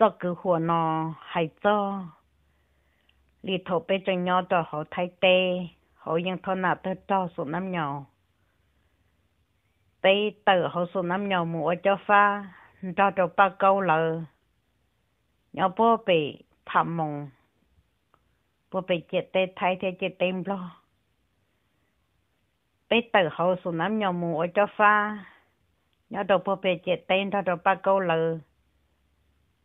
cho cứ hồ nó hay cho lì thổ bê chân nhau cho họ thay tê họ yên thọ nạ tơ số năm nhau tê tự họ số năm nhau mua cho pha cho cho ba câu lờ nhau bố bị thầm mộng bố bị chết tê thay thế chết tim lo bê tự họ số năm nhau mua cho pha nhau đồ bố bị chết tên cho cho ba câu lờ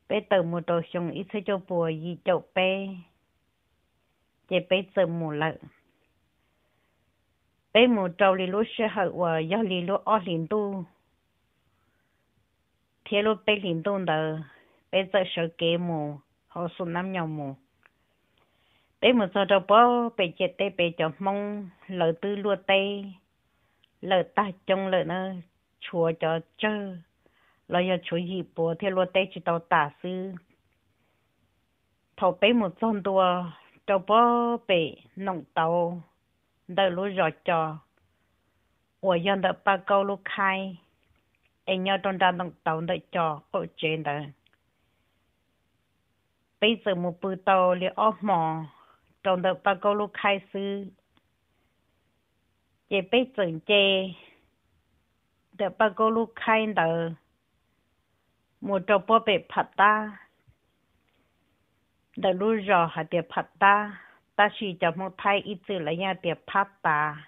bé tờ mù đồ xong ít sẽ cho bùa gì chậu bé chế bé tờ mù lợ bé mù trâu lì lúa xe hậu và do lì lúa o liền tu thế lúa bé liền tu đờ bé tờ sợ kê mù họ xuống năm nhau mù bé mù sợ đâu bó bé chế tê bé cho mong lợ tư lúa tê lợ ta trong lợ nó chùa cho chơi lo ya chú ý bố thế lo tê chỉ tàu tả sư thầu bé một trong đùa cho bố bé nông tàu đời lo rõ cho ủa dân đợi ba câu lúc em nhau trong đàn nông tàu đợi cho ở trên đời bây giờ một bữa tàu liệu ốp mò trong đợi ba câu lúc khai sư chế bây giờ chế đợi ba câu lúc khai đời một trò bò bể phát ta đã lúc rõ hả tiệp phát ta ta chỉ cho một thay ít từ là nhà tiệp phát ta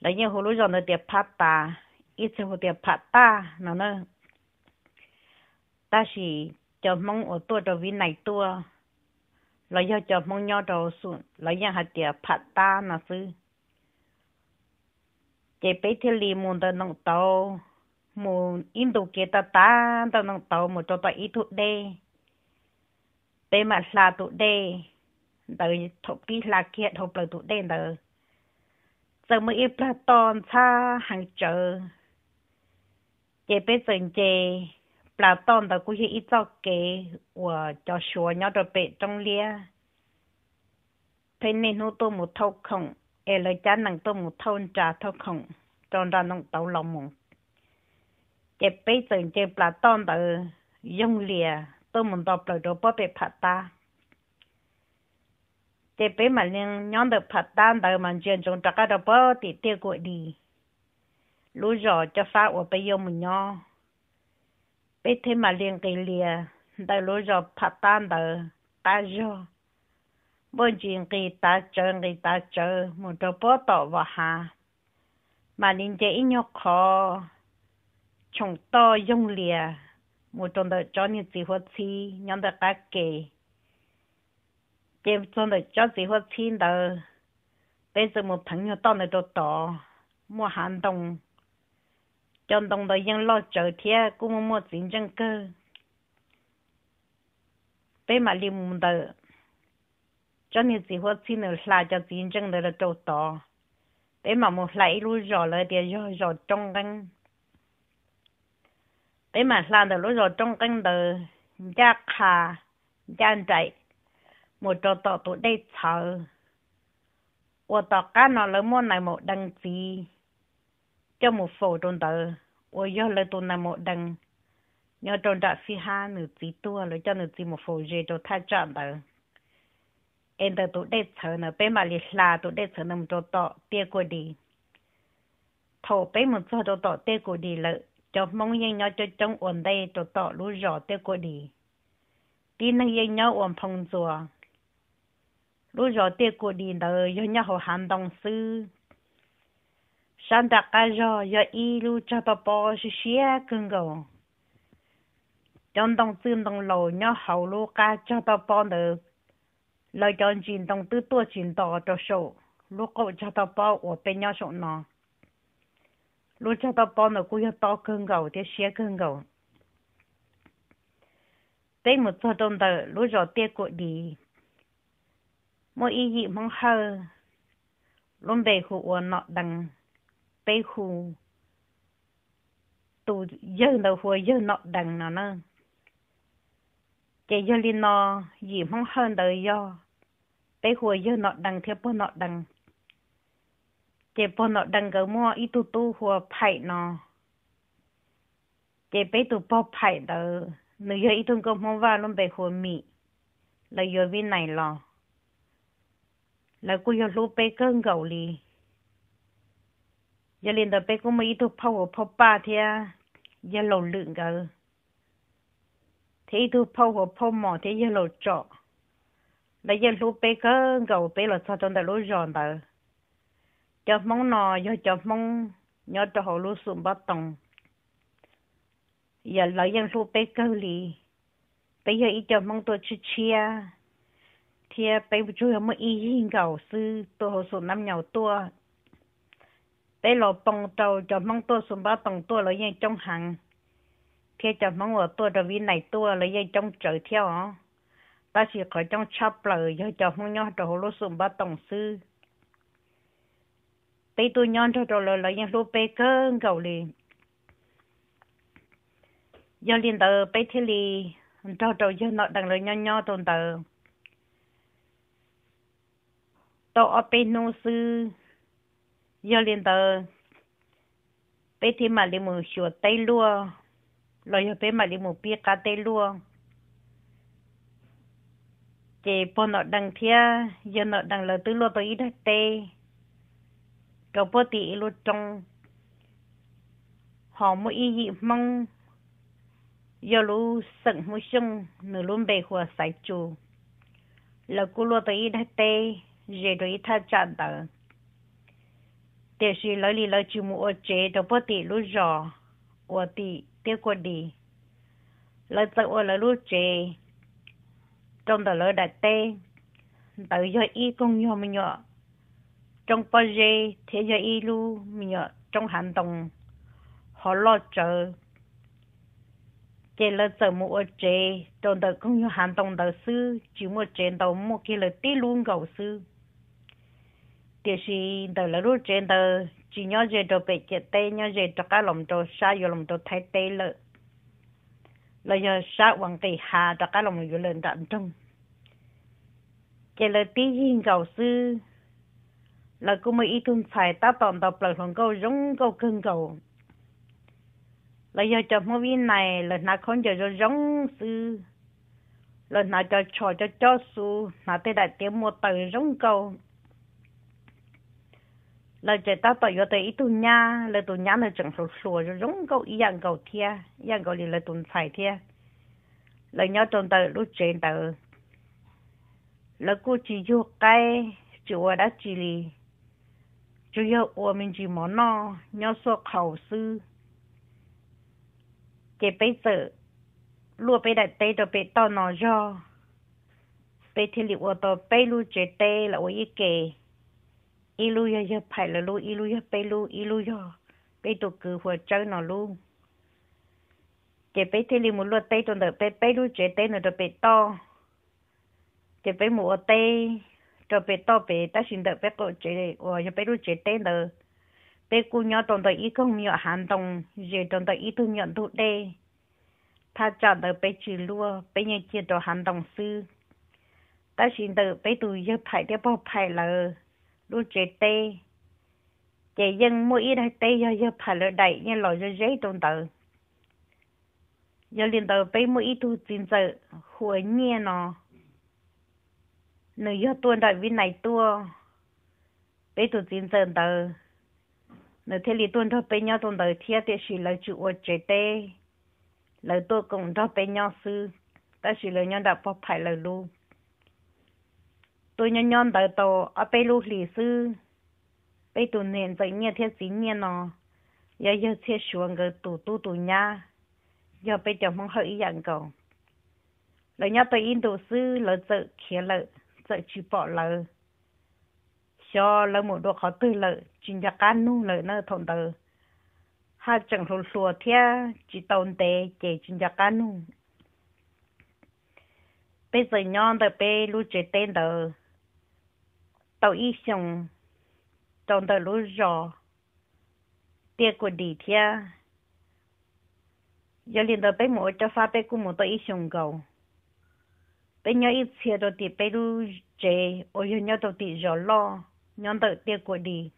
là nhà hồ lúc rõ nó tiệp phát ta ít từ hồ tiệp phát ta nó nó ta chỉ cho mong ở tua cho vi này tua là do cho mong nhau cho xuống là nhà hạt tiệp phát ta nó sư chế bế thiên li môn tờ nông tàu một in indo ke ta ta ta nong tàu một chỗ ta ít thụ đê bề mặt là thụ đê từ thụ kí là kia thục là thụ đê đời giờ mới ít là toàn xa hàng chờ chế bê dần chế là toàn đời cũng ít cho kế và cho số nhau rồi bê trong lia thế nên hú tôi một thâu không ê lời chán nặng tôi một thâu trà thâu không cho ra nông tàu lòng mộng 也被整天把当的用力，都门到不着不被拍打。这被么人娘的拍打的们卷中这个的不的跌过的，如若这发我被有么娘，被他们人给裂，的如若拍打的打热。bố chuyện kỳ ta chờ kỳ ta chờ một đứa bố tỏ vào hà mà nín chế ít nhóc khó chúng ta dùng lìa một trong đó cho những gì hoa chi nhóm đó cá kề chế trong đó cho gì hoa chi đó bây giờ một thằng nhỏ to này đồ mua hàng đồng trong đồng đó dân lo chờ thia cũng mua mua tiền chân cơ bây mà liêm một đó cho nên gì hoa chi nữa là cho tiền đó là đồ bây mà một lại luôn rõ là để rõ rõ trong thế mà làm được lúc rồi trong canh đời gia khà gia chạy một trò tỏ tụi đây chờ và tỏ cá nó lấy món này một đăng ký cho một phổ trong tờ và do lấy tụi này một đăng nhớ trong trại phi ha nửa tí tua lấy cho nửa tí một phổ gì cho thay chọn tờ em tờ tụi đây nữa bé mà lịch là tụi nằm trò tỏ tia của đi thổ bé một trò tỏ tia của đi lợi cho mong yên nhau cho trong ổn đây cho tỏ lũ rõ tới cô đi tí năng yên nhau ổn phong rùa lũ rõ tới cô đi đờ do nhau hồ hàn đồng sư sáng đặc ca rõ do y lũ cho bà bò sư xía cưng gầu trong đồng tương đồng lầu nhau hậu lũ ca cho bà bò nở lời chọn chuyện đồng tư tua chuyện tỏ cho sổ lũ cậu cho bà bò ổn bên nhau sổ nó lúc cho tao bao nó cũng to cân gầu thì xé cân gầu tới một số trong tờ lúc cho tiếc cội đi mỗi ý mong hơ luôn bề khu nọ đằng tới khu tù dơ đầu hùa dơ nọ đằng nó nơ chạy dơ lên nọ mong hơ đời do tới hùa dơ nọ đằng theo bó nọ đằng เจ็บปนดังเกมัวอีตุตุหัวไผ่เนาะเจ็บไปตุปอไผ่เด้อหนูเยอะอีตุงก็มัวว่าลงไปหัวมีแล้วยอวิไหนหรอแล้วกูยอรู้ไปเกิ่งเก่าลีอย่าเรียนต่อไปกูมาอีตุพ่อพ่อป้าเทียอย่าหลงลืมกันทีตุพ่อพ่อหมอเทียอย่าหลงจ่อแล้วอย่ารู้ไปเกิ่งเก่าไปหลดซาจนแต่รู้ย้อนเด้อจะมองนอยจะมองยอดจะลู้สึกบ่ตรงอย่าเรายังรู้ไปเกาหลีไปเยอีจะมองตัวชิเชีย เทียไปช่วยมืออียิงเก่าซื้อตัวสุน้ำเหนียวตัวไปเราปองเจ้าจะมองตัวสุบ่ตรงตัวเรายังจ้องหังเทียจะมองว่าตัวจะวินไหนตัวเรายังจ้องเจอเที่ยวอ๋อแต่สิขอจ้องชอบเปล่าอย่าจะมองยอดจะลู้สึกบ่ตรงซื้อ bây tôi nhon cho rồi là những lúc bê cơ gầu liền giờ liền tờ bây thế li cho rồi giờ nọ đằng lời nhon nhon tồn tờ tôi ở bên nô sư giờ liền tờ bây thế mà liền một sửa tay lua rồi bê mà liền một bia cá tay lua chị bọn nọ đằng thia giờ nọ đằng lời tứ lô tôi ít đất cậu bố tí lô trong họ mỗi ý mong giờ lũ sận mũi sung nửa luôn bề hòa sải chủ là cô lô tới đã tê rồi rồi tha chạm tờ để sự lấy lý lấy chú mua chế cho bố tí lũ rõ ủa tí tiêu qua đi lấy tờ ủa lấy lũ chế trong tờ lấy đã tê tờ giờ ý công nhỏ mình nhỏ trong bao giờ thế giới ilu mình trong hành động họ lo chờ chế là chờ mua chế trong đời cũng như hành động đầu sư chỉ mua chế đầu mua kia là tí luôn cầu sư thì khi đời là lúc chế đời chỉ nhớ về đồ bị chế tê nhớ về cho cái lòng đồ sa vô lòng đồ thay tê lợ là giờ sa hoàng kỳ hà cho cái lòng vô lên đạn trung, chế là tí hiên cầu sư là cũng mới ít thun phải ta tòn đọc là không câu giống câu cưng cầu là giờ cho mỗi viên này là nó không cho cho giống sư là nó cho cho cho cho su nó tới đại tiếng một tờ giống câu là chỉ ta tỏ yo tới ít tu nha là tu nha là chẳng sổ sổ rồi giống câu ý dạng câu thia dạng câu thì là tu phải thia là nhớ trong tờ lúc trên tờ là cô chỉ vô cái chùa đã chỉ lì 主要我们就莫闹，要说考试，这辈子，若被来逮到被到哪样，被天里我到被路绝对了，我一给，一路要要排了路，一路要被路，一路要被到给我走哪路，这被天里我若逮到的被被路绝对了的被到，这被我逮。cho bé to bé ta xin đợi bé cô chế và cho bé lu chế tên đờ bé cô nhỏ trong đời ý không nhỏ hành động về trong đời ý thu nhận thu đê ta chọn đợi bé chỉ lúa bé nhận chỉ đồ hành động sư ta xin đợi bé tuổi yêu phải để bảo phải là lu chế tê chế dân mỗi ít hay tê giờ giờ phải là đại như lo cho dễ trong đời giờ liền đời bé mỗi ít thu tiền giờ hồi nhiên nó nếu do tuôn đại viên này tua bây tụ chín giờ tờ nếu thế lý tuôn thôi bây nhau tuôn đời thia thì chỉ là chủ ở chế tê lời tôi cũng cho bây nhau sư ta chỉ lời nhau đã bọc phải lời luôn, tôi nhau nhau tờ tàu ở bây lu lý sư bây tụ nền dạy nhẹ thế gì nhẹ nó giờ giờ thế xuống cái tụ tụ tụ nhá, giờ bây giờ mong hơi dạng cầu lời nhau tôi in tụ sư lời tự khía lợi sợ chỉ bỏ lờ cho lỡ một đồ khó tư lợ chỉ nhà can nung lợ nó thôn tờ ha chẳng lùn lùa thia chỉ tồn tệ chỉ chỉ nhà can nung. bây giờ nhon tờ bê lu chế tên tờ tàu y xong tồn tờ lu rò tia của đi thia giờ liền tờ bê mỗi cho pha bê cũng một tờ y xong cầu bây giờ ít chia đồ thì giờ chế ôi yêu nhau đồ thì gió lo nhau tự tiêu của đi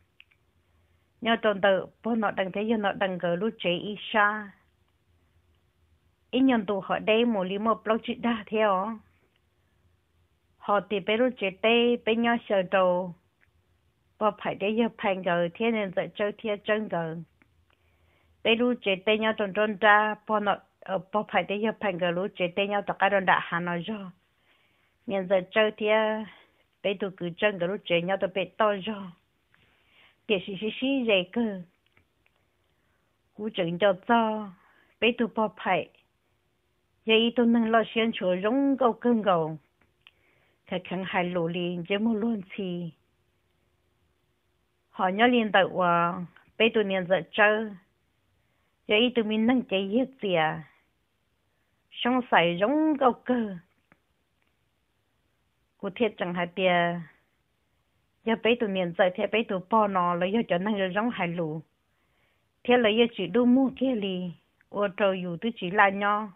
nhau tồn tự bố nó đằng thế yêu nó đằng gỡ lúc chế ít xa ít nhân tụ họ đây một lý một blog chị đa theo họ thì Peru chế tê bây giờ sờ đồ, và phải để yêu phản gỡ thiên nên dạy chơi thiên chân gỡ Peru chế tê nhau tròn tròn ra bố nó ở bố phải để yêu phản gỡ lúc chế tê nhau tỏ cả đòn đã hà nó rồi miền giờ chơi thì bé tụ cứ chân cái lúc chơi nhau tụ bé to rồi bé xí xí xí dễ cơ cú chân cho to bé tụ bỏ phải giờ ít tụ nâng lo xuyên chỗ rong gầu cưng gầu cái khăn hai lỗ liền chỉ một luôn xì họ nhớ liền tại qua bé tụ nhân giờ chơi giờ ít tụ mình nâng chơi hết gì à xong xài rong gầu cưng cụ thể chẳng hạn tiền giờ bây tụ miền giờ thế bây tụ bỏ nó lấy giờ cho năng rồi rong hải lù thế lấy giờ chỉ đu mua kia li ô trâu dù tôi chỉ là nho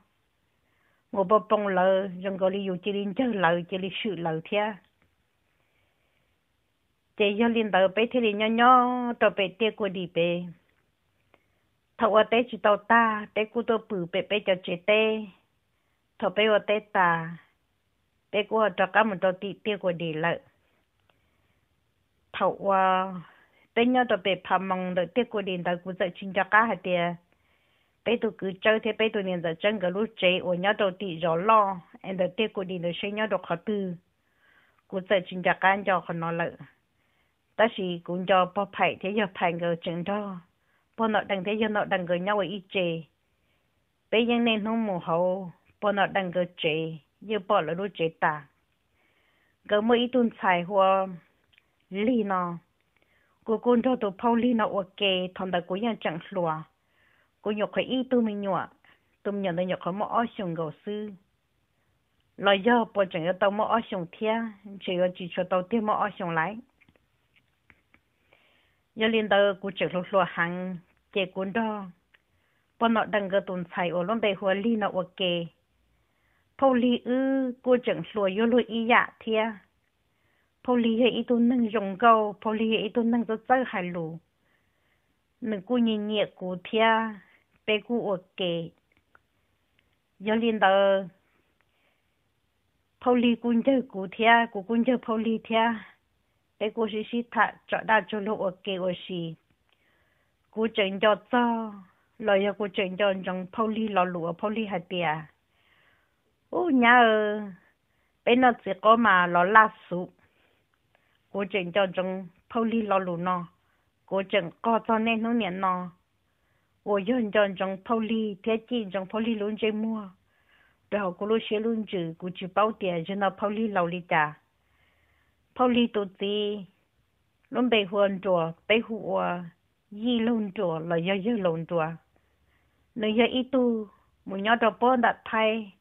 ngô bò bông lờ rong gọi li dù chỉ linh chơi lờ chỉ li sự lờ thế chỉ giờ linh tờ bây thế li nho nho tờ bây tiếc của đi bê thầu ở tết chỉ tàu ta tết của tôi bự bê bê cho chế tê thầu bây ở tết ta bé của cho cá một cho tí tiêu của đi thầu qua bé nhớ cho bé phạm mong đợi tiêu của đi cũng dạy chuyên cho cá hai tia bé tụ cứ chơi thế bé tụ nên cái lúc chế ở nhớ cho tí rõ lo em đợi tiêu của đi đợi xây nhớ được cũng dạy chuyên cho cá cho khó nó lợi ta chỉ phải thế phải ngờ chừng đó bỏ nọ đằng thế giờ nọ người nhau ở ít chế bé ยัง nên không mù hậu bỏ nọ đằng người chế như bỏ lỡ đôi chế ta gỡ mỗi ít tuần xài hoa li nó cô con cho tụi phong li nó ok thằng ta cố nhận chẳng lùa cô nhọc khỏi ít tụi mình nhọ tụi mình nhận được nhọc khỏi mỗi áo sùng gầu sư lo giờ bỏ chẳng cho tao mỗi áo sùng thia chỉ có chỉ cho tao thêm mỗi áo sùng lại giờ liên tờ cô chẳng lùa lùa hàng chế cuốn đó bọn nó đang gỡ tuần xài ở lông đầy hoa li nó ok พอลีเออกูจังสวยยลุอียะเทียพอลีเฮอีตัวหนึ่งยงเกาพอลีเฮอีตัวหนึ่งจะเจ้าหายลูหนึ่งกูเงียเงียกูเทียไปกูอเกยลินเตอร์พอลีกูเจอกูเทียกูกูเจอพอลีเทียไปกูชิสิทดจดได้จุลุอเกอวชีกูจังยอดเจ้าลอยกูจังยอดจังพอลีหลอหลัวพอลีหายเตีย ô nhà ơ bên nó chỉ có mà nó là sụ cố chừng cho chúng poly lo lụn nó cố chừng có cho nên nó niệm nó ô yon cho chúng poly thế chi chúng poly luôn chơi mua rồi cố lúc xe luôn chữ cố chữ bảo tiền cho nó poly lo lì ta poly tổ ti luôn bị huân chùa bị hùa yi lụn chùa là yo yo luôn chùa nơi yo ít tu muốn nhớ cho bố đặt thay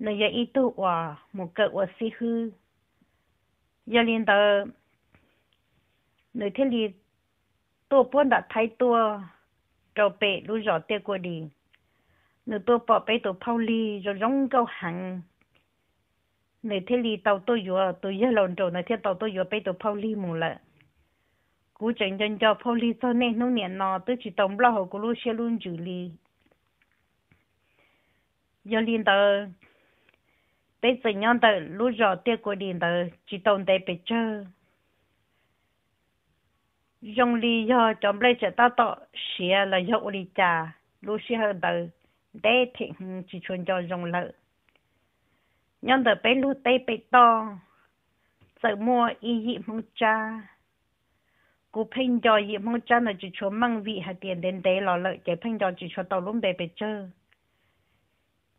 nơi giờ ít tu hòa một cậu hòa si hư giờ liền tờ nơi thế li tu bốn đã thấy tu trâu bể lu rõ tiêu của đi nơi tu bỏ bể tu phao li rồi rong câu hẳn nơi thế li tàu tu vừa tu giờ lộn trâu nơi thế tàu tu vừa bể tu phao li mù lại cú chân chân cho phao li sau này nông niệm nọ tôi chỉ tổng lo hồ của lu xe luôn chữ li giờ liền tờ tế sự nhân tự lũ rõ tiêu của điện tử chỉ tồn tại bị chơ dùng lý do trong lấy sẽ ta tọ xìa à là dụ lý trà lũ xìa hơn tự để thiện chỉ chuẩn cho dùng lợi nhân tự bé lũ tế bị to sự mua y dị mong cha cô phênh cho dị mong cha là chỉ chuẩn mang vị hạt tiền đến tế lò lợi chế phênh cho chỉ chuẩn tàu lũng bề bị chơ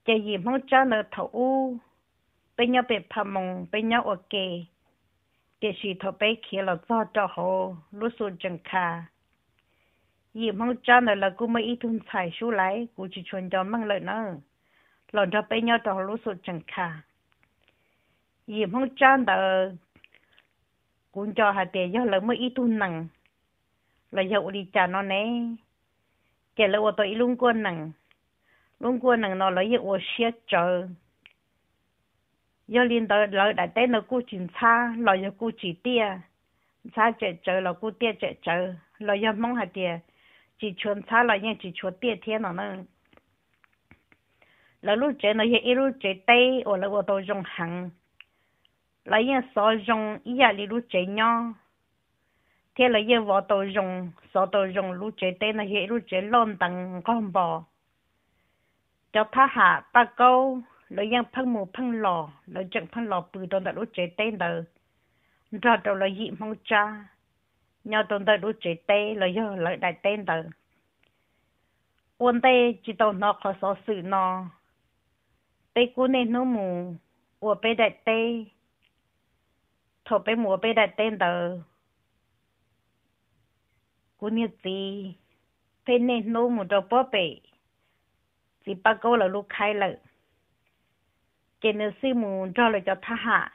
chế dị mong cha là thấu u เป็นยาเป็ดพมง เป็นยาโอเกเดชีทบไปเขียนเราจอจอหอรู้สูจังคายิ่งมองจานเลยกูไม่อีทุนใส่ชูไหล กูจะชวนจอมั่งเลยเนอะหล่อนจะเป็นยาจอรู้สูจังคายิ่งมองจานเลยกูจะหาเตียยาเลยไม่อีทุนหนังเราอยากอุดิจานอนเน่เกล้าวราตัวอีลุงกวนหนังลุงกวนหนังนอนเราอยากอุเชียจอ giờ liên tới lỡ đại tế nó cú chỉnh cha lỡ giờ cú chỉ tia cha chạy chơi lỡ cú tia chạy chơi lỡ giờ mong hạt tia chỉ chuồn cha lỡ nhé chỉ chuồn tia thiên nó nữa lỡ lúc chơi nó giờ ít lúc chơi tây ở lỡ ở đâu dùng hàng lỡ nhé so dùng ý là lúc chơi nhau thế là giờ vào tàu dùng sau tàu dùng lũ chơi tây nó giờ lũ chơi lon tầng con bò cho tha hạ ta câu lo yang phăng mù phăng lò lo chẳng phăng lò bự tồn tại lối chế tên đời ra đầu lo dị mong cha nhau tồn tại lối chế tê lo giờ lợi đại tên đời quân tê chỉ tàu nó khó so sự nó tê cú nên nó mù ủa bê đại tê thổ bê mùa bê đại tên đời cú nhiệt gì thế nên nó mù đâu bó bể chỉ bắt câu là lúc khai lợi cái nó sư mù cho là cho tha hạ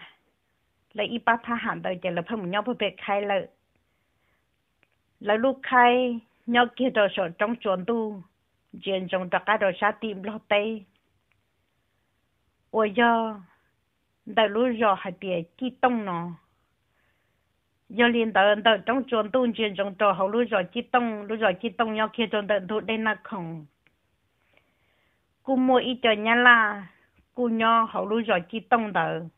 lấy ít bát tha hạ tới chỉ là phải một nhau phải biết khai lợi là lúc khai nhau kia đồ sổ trong chuồn tu chuyện trong tất cả đồ sa tìm lo tây ôi do đại lúc rõ hay tiề chi tông nó do liên tờ tờ trong chuồn tu chuyện trong trò hậu lúc rõ chi tông lúc rõ chi tông nhau kia trong tận thu đây là không cùng mỗi ít cho nhà là 姑娘好路在激动的，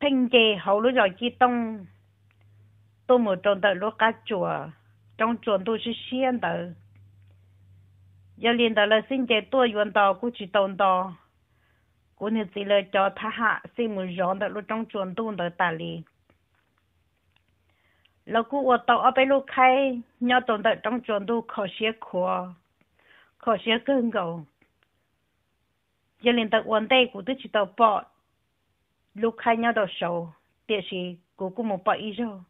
亲戚好路在激动，都么找的老家做，种种都是闲的。幺零到了，现在多远到过去东当，过年去了家他哈什么样的，老种庄都在打理。老公我到阿伯老家，幺种的种庄都可辛苦，靠更高。giờ lên tập quần đại của tôi chỉ tập bỏ lúc hai nhau đó sầu tiếc gì cô cũng một bỏ ý rồi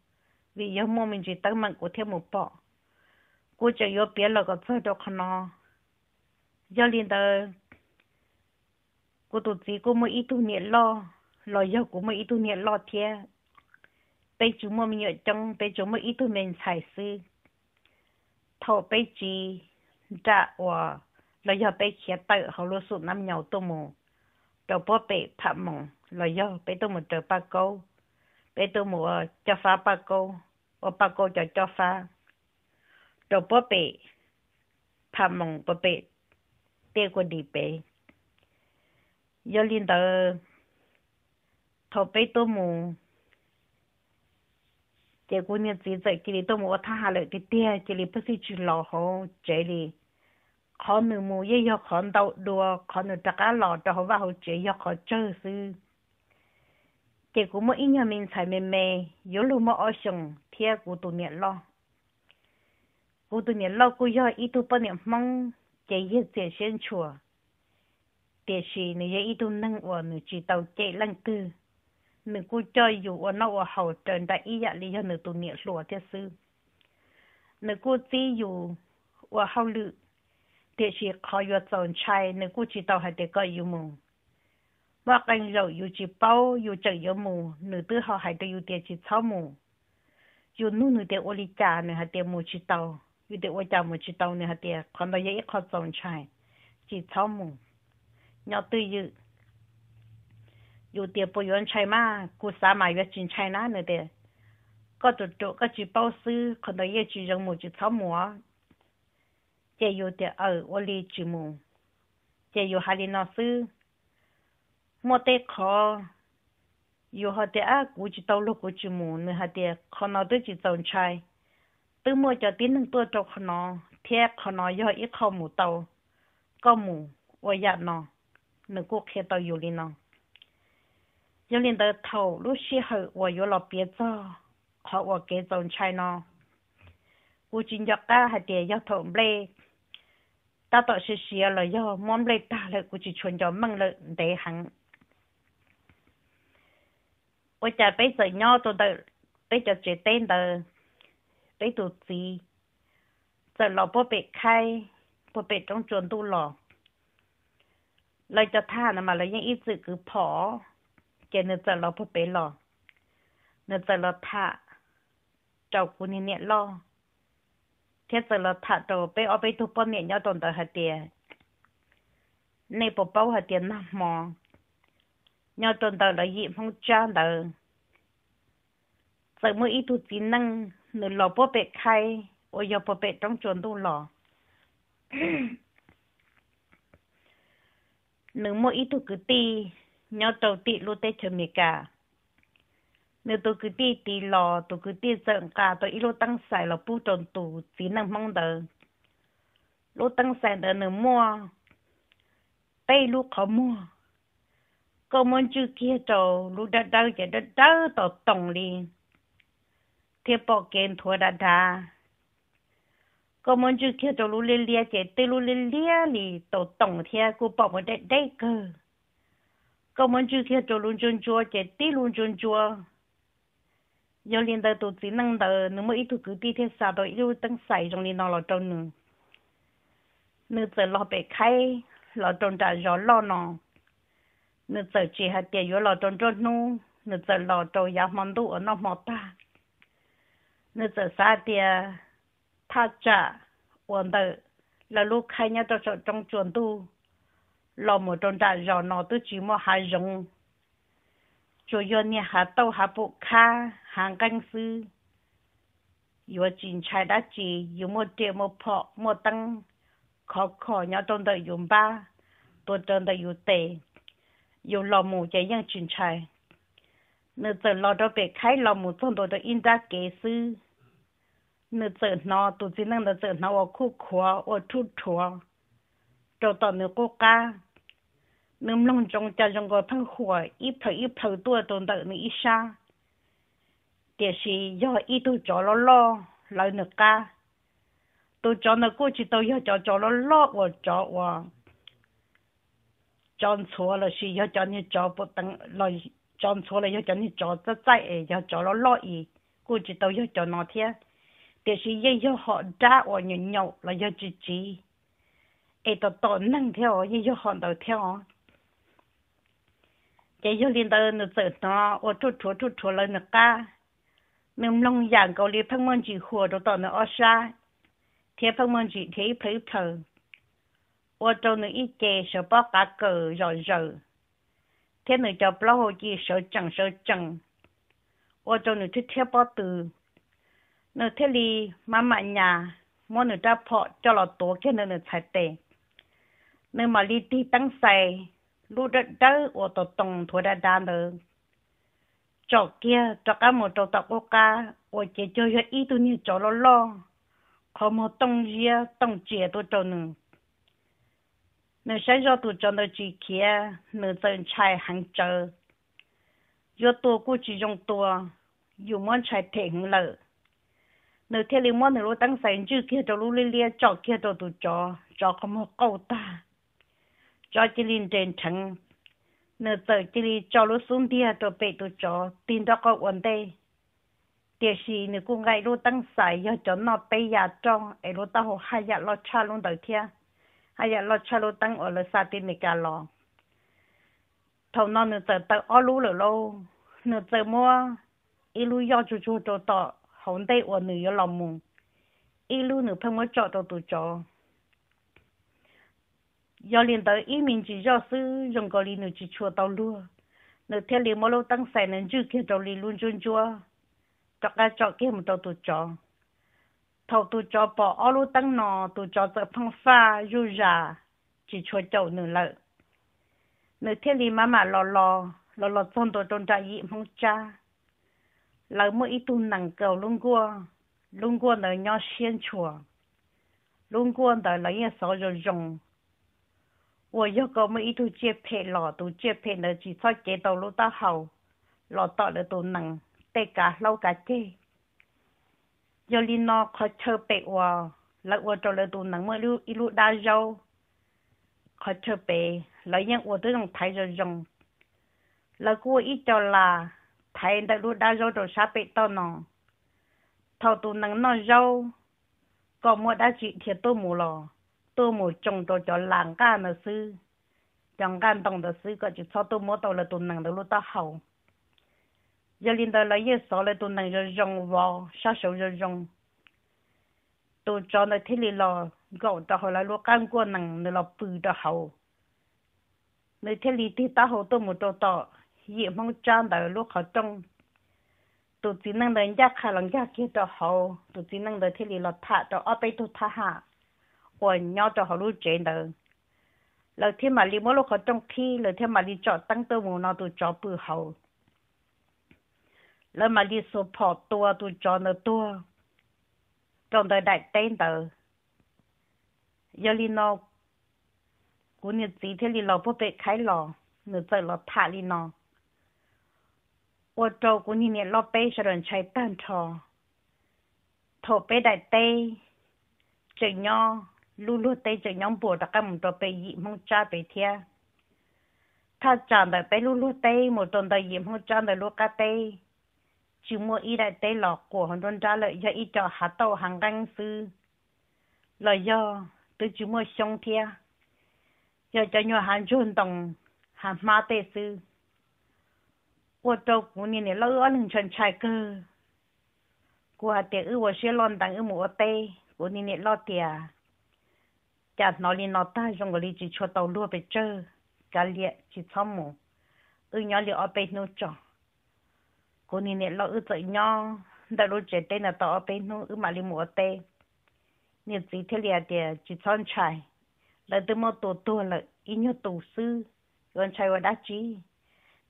vì giờ mua mình chỉ tăng mạnh của thêm một bỏ cô chỉ yếu biết là cái chơi đó không nó giờ lên tập cô tụt gì cô mới ít tu nhẹ lo lo giờ cô mới ít tu nhẹ lo thiệt bây chúng mua mình ở trong bây chúng mới ít tu mình xài sư thầu bây chỉ đã và 老幺被起得好了那么牛多母，豆包白怕梦，老幺被多母豆包高，被多母哦叫花八高，我八高叫叫花。豆包白怕梦，不白，爹过地白。幺领导，托被多母，托这姑娘姐在给你都母，他下来给爹，给你不是去老好这里。” khó nữ mù ye yo khó đậu đùa khó nữ trắc á lọ cho họ vào họ chơi yo khó chơi sư chỉ cũng mỗi nhà mình chạy mềm mềm yếu lu mà ở sông thia của tụi miệng lo của tụi miệng lo của yo ít tụi bao niệm mong chỉ ye tiền xuyên chùa tiền sĩ nữ ye y tụi nâng ở nữ chỉ tàu chạy lăng tư nữ cô chơi dù ở nâu ở hậu trần đại ý dạ lý cho nữ tụi miệng lùa thia sư nữ cô chỉ dù ở hậu lự 但是靠药种菜能估计到还得个有梦。ว่ากันเราอยู่จีเป้าอยู่จังยมูหนูตื้อเขาหายตัวอยู่เตียจีเช้ามูอยู่นู่นหนูเตียโอริจาเนี่ยห้เด็กมูจิเาอยู่เตียโอจามูจิเอาเนี่ยห้เตียคนเรายอะเขาจงชายจีเช้ามูเนาตือยือยู่เตียปยวนชัยมากูสามายเวจินชัยนัเนยเด็กก็จุดจุก็จีเป้าซื้อคนเรายจียังมูจีเช้ามัว chế yếu tế ở ô lì chữ mù. Chế yếu hà lì nọ sư. Mô tế khó. Yếu hà tế á cú tàu lúc cú chữ mù hà tế khó nọ tư chì tàu chai. Tư mô cho tí nâng tùa cho khó nọ. Thế khó nọ yếu ít khó mù tàu. Có mù. Ô dạ nọ. Nè cú khé tàu yếu lì nọ. Yếu lì tàu tàu lúc xì hờ ô yếu lọ bế cho. Khó ô kế tàu chai nọ. Cú chinh hà tế yếu thổng lê. ta tọt xì xì ở lời do món lấy ta lời của chị chuẩn cho măng lời để hắn ôi chả bây giờ nhau tôi đợi bây giờ chỉ tên đờ để tụt gì giờ lò bố bị khai bố bị trong chuẩn tu lò lời cho tha nè mà lời những ít sự cứ bỏ chỉ nên giờ lò bố bị lò nên giờ lò tha trâu của nên nhẹ lo thế giờ là thà bé ở bé thu bao nhiêu nhau đồng tờ hạt tiền nay bộ bao hạt tiền năm mò nhau đồng tờ là gì không cha tờ giờ mới ít thu chỉ năng nửa lò bao khai ôi giờ bao bé trong chuồng tu lò nửa ít thu cứ ti nhau đầu tị luôn tê chờ cả nếu tôi cứ đi đi lò tôi cứ đi giận cả tôi ít lúc tăng xài là bu tròn tù chỉ năng mong đợi lúc tăng xài đợi nữa mua tây lô khó mua có muốn chú kia cho lô đã đau chỉ đã đau tổ tổng liền thế bỏ kèn thua đã đà có muốn chú kia cho lô lê lia chỉ tây lô lê lia lì tổ tổng thế cô bỏ một đại đại cơ có muốn chữ kia cho luôn chôn chua chỉ tây luôn chôn chua 有领导肚子弄的，那么一肚子地铁啥都有等晒容易拿了着呢。你在老北开，老中在绕老呢，你在这还点有老中着呢，你在老中也忙多而那么大，你在啥点他家我的老路开呢都是中转都，老么中在绕那都寂寞还容。就要你还到还不开，还公司，要进菜的多，有么跌，莫破，莫等，靠靠，要懂得用吧，多懂得有点，有老母一样进菜，你走老早别开老母，总多的应该给手，你走哪，肚子冷的走哪，我苦苦，我吐吐，走到你国家。能弄中在中国喷火，一盆一盆多都等你一下。但是要一都着了了，老那个，都着了过去都要着着了了，我着我，着错了是要叫你着不等老，着错了要叫你着这在也要着了了也，过去都要着那天，但是也要好扎我牛牛了要自己，哎，都到能跳也要好到跳。cái yo liên tơ nó sợ nó ô chỗ chỗ chỗ chỗ lên nó mình long dạng cầu liên phong môn chỉ hồ đồ tao nó ở xa thế phong chỉ thế phải thờ ô chỗ nó ít kề sợ bỏ cả rồi rồi thế nó cho bao hồ chỉ sợ chẳng sợ chẳng ô chỗ nó thích theo bỏ từ nó thế li mà mà nhà mua nó ra phọ cho lọ cái nó nó chạy tệ nó mà li ti tăng sai lúc đó đỡ ô tô tông thua đã đàn được chỗ kia cho cả một chỗ tàu ô ca ô chế chơi hết ít tu như chỗ lo lo khó một tông kia tông chia tu chỗ nữa nếu sáng giờ tu chỗ nơi chỉ kia nếu dân chạy hàng chờ giờ tu cũng chỉ dùng tu dù muốn chạy thể hưởng lợi nếu thế liền muốn nếu tăng sáng chữ kia chỗ lúc lia lia chỗ kia chỗ tu chỗ chỗ có một câu ta จอจิลินเดินถึงเนื้อเตอจิลีจอรู้สุ่มเดียตัวเปตัวจอตินตอกก็วันเดเดี๋ยวสิเนื้อกุ้งไก่รู้ตั้งสายยอดจอนอเปียจอง ไอรู้ตั้งหกหายาลอชาลงเดืเทียหายาลอชาลงตั้งอลซาตินิกาลอทอมนอเนื้อเตอเออรู้เลยลูเนื้อเตอมัวไอรู้ยอดจูจูัวต่อหงเดีวันนื้อยอดลมุงไอรู้เนื้อเพิ่งว่าจอตัวตัวจอ do liền tới ý mình chỉ do sư dùng gọi liền chỉ chùa tàu lúa nửa theo liền mỗi lâu tăng sai nên chữ kia tàu liền luôn chun chua cho cái cho kia một tàu tụt cho thầu tụt cho bỏ ở lúa tăng nọ tụt phong pha du già chỉ chùa chậu nửa lợi nửa theo liền má mà lò lò lò lò tôn tổ tôn trại dị mong cha lời mỗi ít tu nặng cầu luôn qua luôn qua nửa nhau xiên chùa luôn qua nửa lấy sáu rồi 我有个么一度接配了，都接配了，只在街道路到后，落到了都能得噶老噶姐。有哩那可特别哇，那我到了都能么路一路大绕，可特别，那样我都能抬着用，那我一到啦，抬的路大绕都啥别到呢，头都能那绕，搞么大几天都没了。ตัวหมูจงตัวจะหลังก้านมาซื้อจังก้านต้องตัวซื้อก็จะชอบตัวหมูตัวละตัวหนังตัวละตัวหกยี่ลินตัวละยี่สองละตัวหนังจะยองวะสาชูจะยองตัวจอนในที่ลี้ละก็จะหัวละลูกกันก้นหนังในละปีตัวหกในที่นี้ที่ตัวหกตัวหมูตัวต่อยี่มองจานแต่ลูกเขาจงตัวจีนนั่งเดินยากขาลังยากขี้ตัวหกตัวจีนนั่งเดินที่ลี้ละท่าตัวเอาไปตัวท่าหาคนยอดจะหรูเจนเดอมเราที่มาลีมอลูกเขาจ้องที่เราที่มาลีจอดตั้งตัวมูนาตัวจอบือเขาแล้วมาลีสุพอตัวตัวจอนตัวจงได้ได้เต้นเดอมยอลีนอกูเนี่ยจีเทลีเราพูดไปขายหล่อเนื้อใจเราทาลีนองว่าจ้ากูนีเนี่ยเราไปเฉลิมชัยตั้งท้อโทรไปได้เต้จียงย่อ lu lu tây cho nhóm bộ, đặc cầm đồ bề dị mong cha bề thia tha chạm bởi bề lu lu tây một tuần đời dị mong cha đời lu cá tây chỉ mua y đại tây lọ của hòn đôn cha lợi cho y cho hạt tàu hàng găng sư lợi do tôi chỉ mua xong thia giờ cho nhau hàng chun đồng hàng ma tê sư của tôi cũng nhìn thấy lâu ăn chân trái cơ của tiệc ư của xe lon tăng ư mùa tê của nhìn thấy lo tiệc cả nó li nó ta dùng cái li chỉ cho tàu lúa bị chơ cả liệt chỉ xong mù ư ừ, nhỏ liệt ở bên nô trò cô ni nè lo ư tự nhỏ đã lúc chế tên là tàu ở bên nô ư mà li mùa tê nè chỉ thế liệt thì chỉ xong chạy là từ mô tổ tổ là ít nhớ tổ sư còn chạy vào đá chí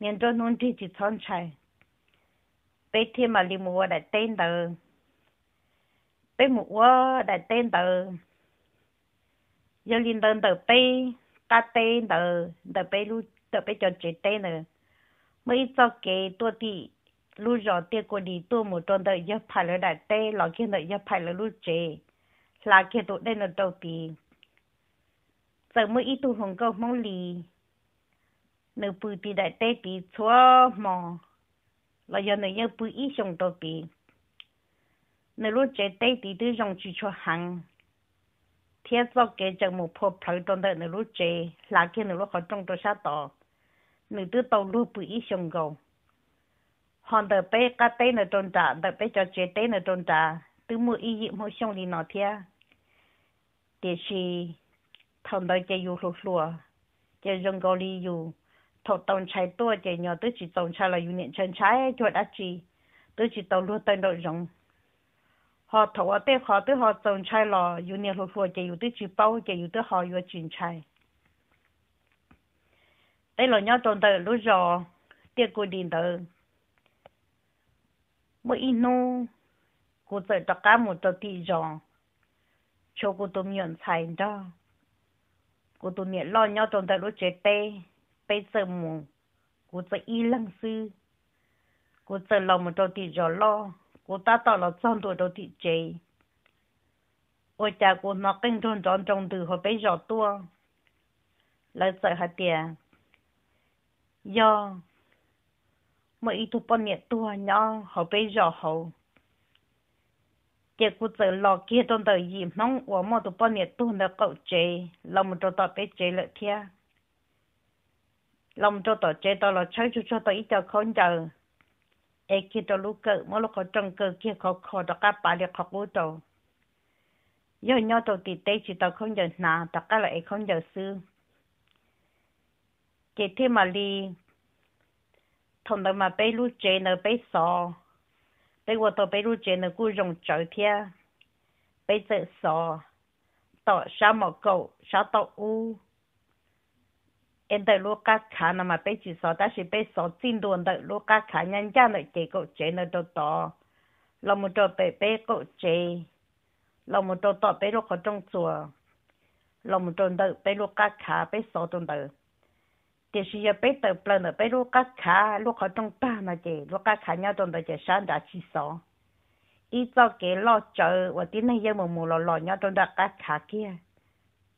nên cho nôn thì chỉ xong chạy bé thêm mà li mùa đã tên tờ bé mùa đã tên tờ giờ linh đơn tờ bê ta tê tờ tờ bê lu tờ bê cho chị tê nè mới cho kê tua đi lu rõ tê cô đi tua một tuần tờ giờ phải là đại tê lọ kia tờ giờ phải là lu chị là kia tụ đây là đầu tiên giờ mới ít tu hồng câu mong lì nửa bự tì đại tê tì chúa mò là giờ nửa nhớ bự ít xong đầu tiên nửa lu chị tê tì tư dòng chỉ cho hàng 天早给节目破拍中的那路窄，拉开那路好中多少道，你都道路不一相高。hàng đợt bé cá tê nó trôn trả, đợt bé cho chế tê nó trôn trả, từ mua y dị mua đi nó thia. Để xì, thằng đợt chế dù lục lùa, chế dùng gò lì dù, thọ tông trái tua chế nhỏ tư chỉ tông trái là dù chân trái cho đã chỉ, tư chỉ tông lùa tên đội rộng họ thấu ở đây họ tới họ trồng chai lò dù nhiều lúc họ chỉ dù tới chữ bao chỉ dù tới họ vừa chuyển chai đây là nhau trồng tới lúc rồi, tiếc cô đi tới mỗi inu cô tới tất cả một tờ tỷ giờ cho cô tôi nhận sai đó cô tôi nhận lo nhau trồng tới lúc chết tê bây giờ mù cô tới y lăng sư cô tới lòng một tờ tỷ giờ lo cô ta tạo là trong tuổi đầu thị chế. Ôi cha cô nó kinh thôn tròn trồng từ hồi bấy giờ tua. Lại sợ hạt tìa. Do. Mọi ý thu bọn nhẹ tua nhỏ hồi bấy giờ hầu. Chị cô sợ lò kia trong tờ gì mong ủa mò thu bọn nhẹ tua nợ cậu chế. Lòng cho tỏ bế chế lợi thia. Lòng cho tỏ chế tỏ là chơi cho cho tỏ ý cho không chờ e ki to lu cơ mo lo ko trong cơ kia ko ko to ka pa le ko ku to yo nyo to ti te chi không giờ na ta ka la e không giờ sư ke te ma li thon da ma pe lu che na pe so pe wo to pe lu che na ku rong chau thia pe se so to sha mo ko sha u 因的罗家茶那么被举手，但是被手进入的罗家茶人家的结果真的都多，那么多被被个结，那么多多被罗个种做，那么多的被罗家茶被手中的，但是也被得不了被罗家茶罗个种大那的罗家茶人中的就上大起手，一早给老早我的那些某某老老人中的家茶给，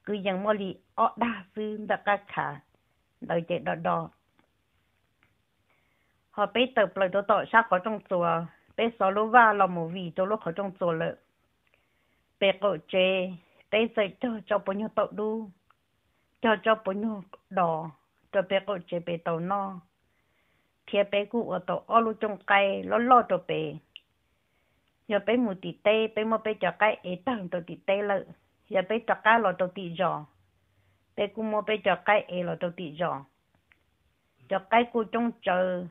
佮杨茉莉哦大孙的家茶。đời chị đo đo họ bé tập lời tôi tội sát có trong chùa bé xóa lúa va lòng một vị cho lúc có trong chùa lợ bé cổ chê bé dạy cho cho bố nhau tội đu cho cho bố nhau đỏ cho bé cổ chê bé tàu no thiệt bé cụ ở tổ ô lú trong cây lo lo cho bé giờ bé mù tị tê bé mò bé cho cái ế tăng tổ tị tê lợ giờ bé cho cái lo tổ tị giò bé cũng mua bé cho cái ấy là đầu tị rõ cho cái cô trong chờ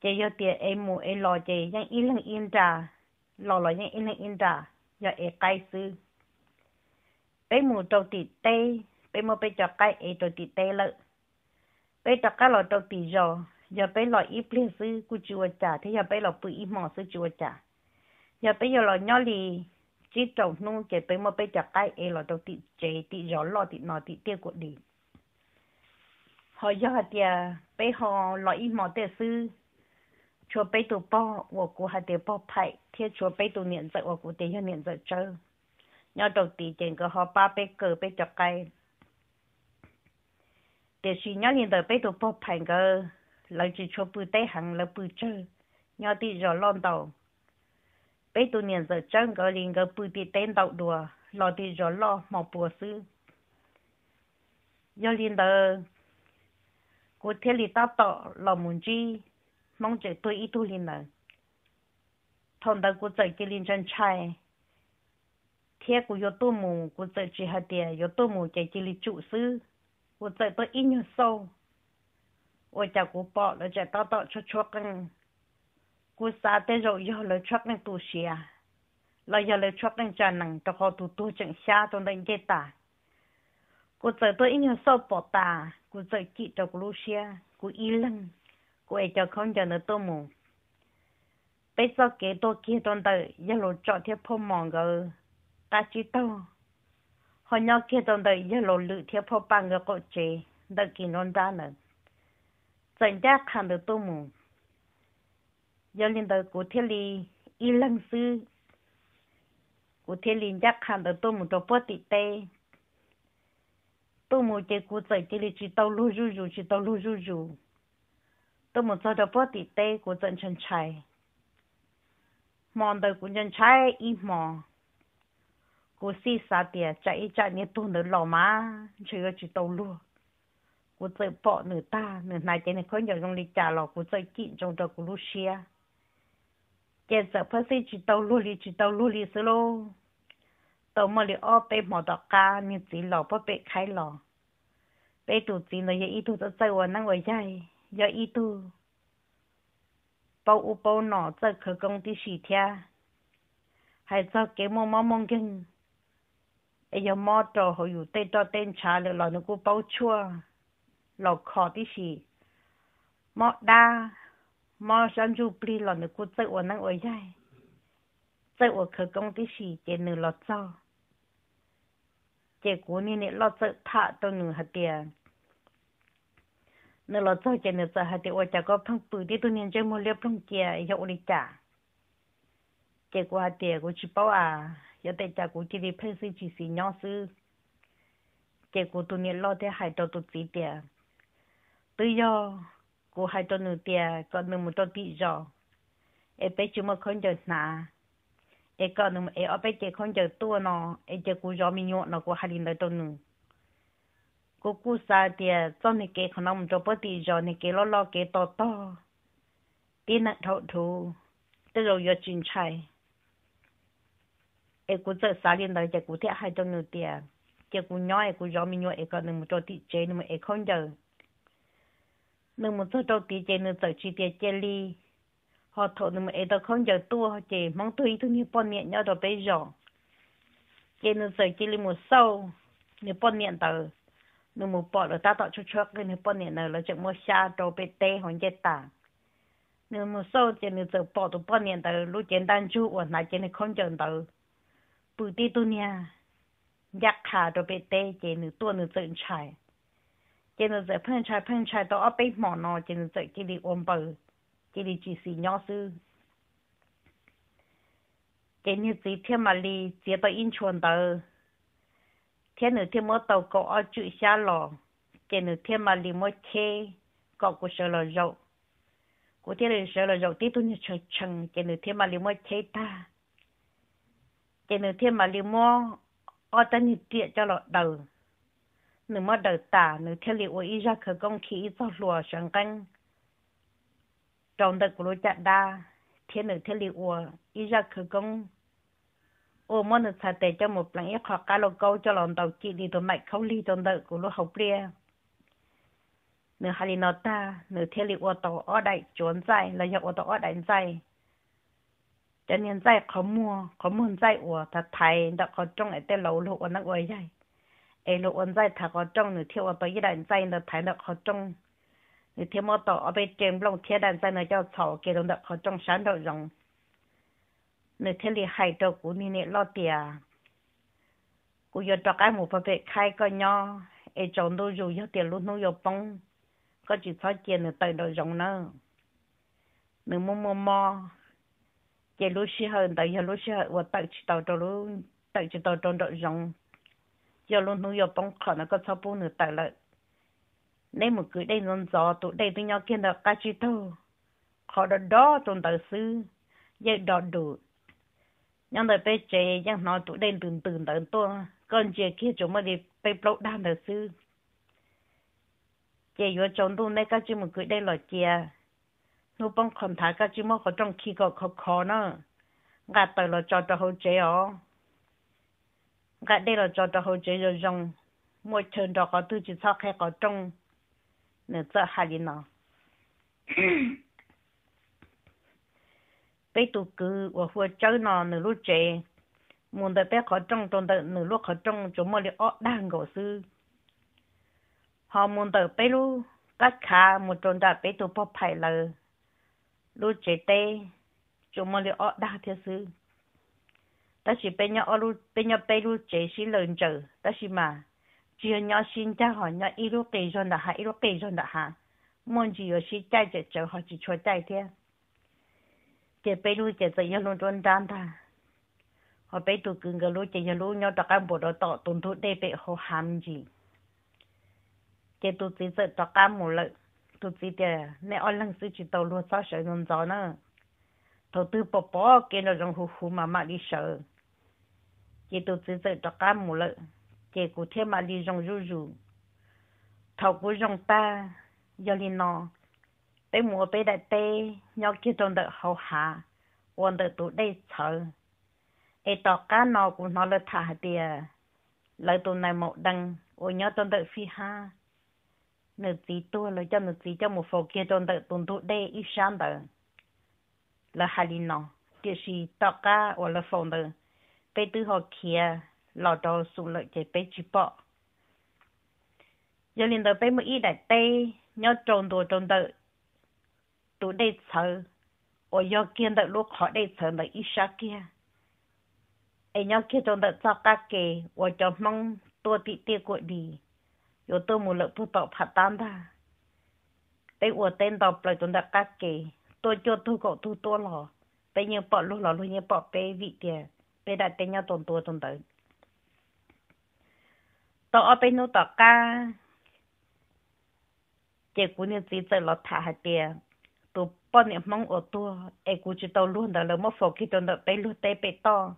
chị giờ tiền em mua em lo chị nhưng yên lặng yên trà lo lo nhưng yên lặng yên trà giờ em cái sư bé mua đầu tị tê bé mua bé cho cái ấy đầu tị tê lợ bé cho cái là đầu tị rõ giờ bé lo ít liên sư cô chùa trà thế giờ bé lo bự ít mỏ sư chùa trà giờ bé giờ lo nhỏ lì chỉ trồng nung chỉ tới mà bây giờ cái ấy là đầu tị chế tị gió lo tị nó tị tiêu của đi họ giờ thì bây họ lo ít mỏ để sư chúa bây tụ bò của cụ hà để bò phải thì chúa bây tụ niệm dạy của cụ tê cho niệm dạy chơi nhớ đầu tị chèn cơ họ ba bây cờ bây giờ cái để suy nhớ hiện tại bây tụ bò phải cơ lấy chỉ chúa bự tê hàng lấy bự chơi nhớ tị gió lo đầu bây tụ niên giờ chân có liền gọi bự tì tên đạo đùa lò đi rõ lò mọc bùa sư do liền đờ cô thiết lì ta tọ lò muốn chi mong chờ tôi ít tu liền đờ thằng đờ cô chơi cái liền chân chai thiết cô yo tu mù cô chơi chỉ hạt tiền yo tu mù chạy chỉ lì trụ sư cô chạy tôi ít nhiều sâu ôi chào cô bỏ là chạy ta tọ cho cho căng cú sa tế rồi giờ lời chắc nên tu xia lời giờ lời chắc nên cho nàng cho họ tu tu chẳng xa trong đánh chế ta cú giờ tôi nhớ sâu bỏ ta cú giờ chỉ cho cú xia cú yên lăng cú ấy cho không cho nó tôi mù bây giờ kế tôi kia trong đời giờ lời cho thiết phô mòn gờ ta chỉ tao họ nhau kia trong đời giờ lời lự thiết phô bằng gờ cậu chế đợi kỳ non ra nữa chẳng chắc hàng được tôi mù giờ lên đầu của thiên lý y lăng sư của thiên lý chắc hẳn đầu tôi một trò bớt tị tê tôi một chế của dạy thiên lý chỉ tàu lu ru ru chỉ tàu lu ru ru tôi một trò bớt tị tê của dân chân chạy mòn đầu của chân chạy y mò của si sa tiệt chạy chạy như tôi nửa lò má chỉ có chỉ tàu lu của dạy bỏ nửa ta nửa này cái này khó nhờ trong lý trả lò của dạy kịn trong trò của lu xia จจะพูสิจิตาลุลีจิตาลุลีสิลูตัวมันเลยอ้อไปหมดกานี่ีหลอกไปไข่หลอกไปตัวจีนี่ยอีตัวจะเจอวันนั้นวัยใหญ่ยาอีตัวเป่าอุเป่าหนอเจอคือกงที่สีเท่าหายใจเก็มมองมองกันเอ้ยามอตัวเขาอยู่เต้นต้อเต้นช้าเลยหลอนกูเป่าชัวหลอกคอที่สีมดได้ mà sáng chú bì là nữ cô dạy ổn năng ổn dài dạy ổn công tí xì chế nữ lọt cho chế cú nì nì lọt dạy thạ tô nữ hạt tìa nữ lọt cho chế nữ dạy hạt tìa ổn chả có phong bự tí tô nhìn chơi mô liếp phong kìa yếu ổn đi chả chế cú hạt bảo à yếu tệ chả cú chế đi phê sư chỉ xì nhỏ sư chế cú tô nì lọt hải tô tô tí tìa tự do cô hai tuần nụ tiền còn nụ một tuần bị rõ em bé chưa mà không giờ nà em còn nụ e ở bé chị không giờ tua nó em chờ cô rõ mình nhộn nó cô hai linh tôi nụ cô cô sa tiền cho nè cái không nằm cho bớt đi rõ nè cái lo lo cái to to đi nặng thầu thù tới rồi giờ chuyển chạy em cô chơi sa linh đó chờ cô thiệt hai tôi nụ tiền chờ cô nhói cô rõ mình nhộn em còn nụ một tuần tị chế nụ em không giờ nên mà số đầu tiên chơi nên giải trí tiền chơi đi họ thổ nên mà ấy đó không giờ tua họ chơi mong tôi thương như bọn miệng nhau đó bây giờ chơi nên giải trí đi một sâu nên bọn miệng tờ nên một bọn là ta tạo cho cho cái nên bọn miệng này là chuyện mua xa đồ bê tê hoàn chơi tảng nên mà sâu chơi nên giờ bỏ tụ bọn miệng tờ lúc chơi đan chú ở lại chơi nên không chờ tờ bự tí tu nha giặc hà đồ bê tê chơi nên tua nên chơi cái là giờ phân trai phân trai đó ở bên mỏ nó cái là giờ chỉ đi ôm bờ chỉ đi chỉ xì nhau sư cái như chỉ thiên mà đi chỉ tới in chuồn tờ thiên nữa thiên mà tàu có ở chữ xa lò cái nữa thiên mà đi mới chê có của sợ lò rậu của thiên là sợ lò rậu tí tôi như sợ chừng cái nữa thiên mà đi mới chê ta cái nữa thiên mà đi mua ở tên địa tiện cho lọ đầu nếu mà đầu tả nữ thế liệu ý ra khởi công khí cho lúa sáng canh trong đợt của lúa chặt đa thế nữ thế liệu ý ra khởi công ô món nữ sạch tệ cho một lần ý hoặc cả lô câu cho lòng đầu chị đi tồn mạch không ly trong đợt của lúa học lia nếu hà lý nó ta nữ thế liệu tàu ở đại chuẩn dài là hiệu tàu ở đại dài cho nên dài khó mua khó mua dài ủa thật thay đã có trong lại tên lâu lộ năng ủa dài ai lo ôn dạy thà có trong nửa thiếu ở bây giờ dạy nó thấy nó có trong nửa thiếu mà tỏ ở bên trên lòng thiếu cái đó nó có trong sáng đầu rộng nửa thiếu thì hay cho lo tiền của giờ cho cái một phải khai coi nhau ai chọn đâu dù giờ tiền luôn nuôi bông có chỉ tiền nửa tay đầu rộng nữa nửa mò mò mò chỉ lúc xí hơn tại lúc xí hơn và tại chỉ tàu cho lúc tại chỉ tàu trong đầu giờ luôn nuôi bông khẩn nó có cho bố nữa tại lại nên một cứ đây non gió tụ đây tụi nhau kia là cá chi thô khó đó đó tồn tại sư dây đó đủ nhưng đời bây giờ, nhưng nói tụi đây từng từng tới to còn chị kia chúng mà đi bé bốc đan đời sư giờ vừa chọn tụi này cá chi một cứ đây là chị nó bông khẩn thả cá chi mà họ trong khi có khó khó nữa ngạt tới là cho cho họ chơi ó gã đây là cho đó hồ chế rồi rong mỗi trường đó có tư chỉ sao khai có trong nửa giờ hà lý nào bây tụ cứ và hồ cháu nó nửa lúc chế muốn đợi bé có trong trong đợi nửa lúc có trong chỗ mỗi lần ở đang gọi sư họ muốn đợi bé lu các khá một trong đợi bé tụ bóp phải là lúc chế tê chỗ mỗi lần ở đang thế sư 但是别个二路、别个北路全是人走，但是嘛，只要你心态好，人一路跟上的哈，一路跟上的哈，忘记有些带着走好几处在天。这白路就是一路断断的，我白度跟个路就一路，人多看不到道，断断的被好寒着。这都在这大家努了，都记的，那二路手机都落啥些人走呢？偷偷巴巴跟着人呼呼慢慢的走。chế tôi tư tự cho cá mù lợ chế cụ thế mà đi rong rú rú thầu cụ rong ta do li nọ tới mùa bé đại tê nhau kia tôn đợi hậu hạ quân đợi tụ đây sợ ê tọ cá nọ cụ nó là thả tìa lỡ tụ này một đằng ô nhớ tôn đợi phi ha nữ tí tôi là cho nữ tí cho một phố kia tôn đợi tụ tụ đây ít sáng đợi là hà li nọ kia sĩ tọ cá ô là phong đợi bé tư họ kia lò đồ sụ lợi chế bé chú bọ giờ liền tới bé mới y đại tê nhớ trồn đồ trồn đợi tụ đây sợ ở giờ kia đợi lúc họ đây sợ là y sa kia ai nhớ kia trồn đợi sao cả kề ở cho mong tua tị tê cội đi yo tôi muốn lợi phụ tộc phát tan ta tê ở tên tộc lại trồn đợi cả kề tôi cho thu cậu thu tôi lò bây giờ bỏ lúc lò lúc như bỏ bé vị tiền bây đặt tên nhau tồn tua tồn tới tao ở bên nô tao ca chị cũng như chị tự lọt thả hạt tiền tụ bọn niệm mong ở tua ai cũng chỉ tao luôn đó là một phổ khi tao đợi bê luôn tay bê to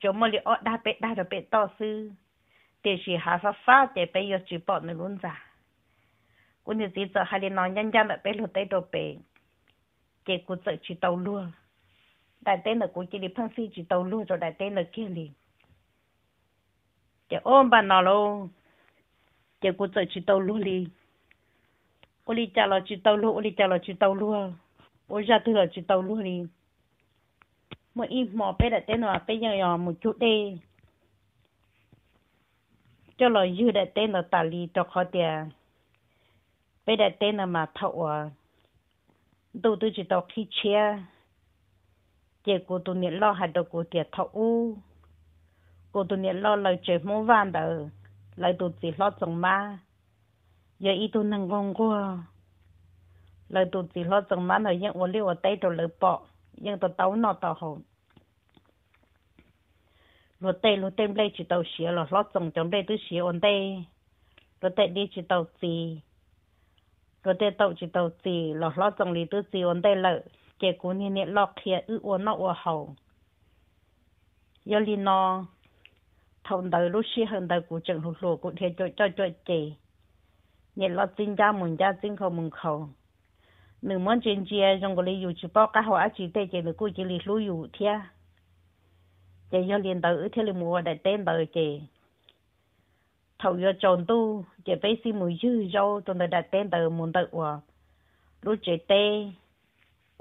chỗ mà li ở đa bê đa rồi bê to sư tiền chỉ hạ phát phát để bê giờ chỉ bọn nó luôn giả cũng như chị tự hai liền nói nhân dân là bê luôn tay đồ bê chị cũng tự chỉ tao luôn đại tên là của chị đi phân phi chỉ tàu luôn rồi đại tên là kia liền chị ôm bà nó luôn chị cũng chơi chỉ tàu luôn đi ô đi chả là chỉ tàu luôn ô đi chả là chỉ tàu luôn ô ra thứ là chỉ tàu luôn đi một ít mỏ bé đại tên là bé nhỏ nhỏ một chút đi cho là dư đại tên là tà lì cho khó tiền bé đại tên là mà thậu à đầu tư chỉ tàu khi chia chị cô tụi nhện lo hai đầu cô tiệt thọ u cô tụi nhện lo lời chơi mũ vàng đờ lời tụi chị lo chồng ma giờ ít tụi năng gông qua lời tụi chị lo chồng ma này nhưng uống liu ở tay rồi lời bỏ nhưng tụi tàu nọ tàu hồn lúa tê lúa tê đây chỉ tàu xía là lo chồng chồng đây tôi xía ổn tê lúa tê đi chỉ tàu gì lo tê tàu chỉ tàu gì là lo chồng lì tôi gì ổn tê lợi 结果你呢老天一窝那窝好，要哩呢，头头路西很头古正路路古天就就就这，你老增加门家进口门口，你们真接用个哩油去包干好啊，就带进了估计哩路油天，这要哩头一天哩木我来等头这。thầu giờ chọn tu chỉ bé xin mùi dư rau trong đời đặt tên tờ muốn tự hòa lúc chế tê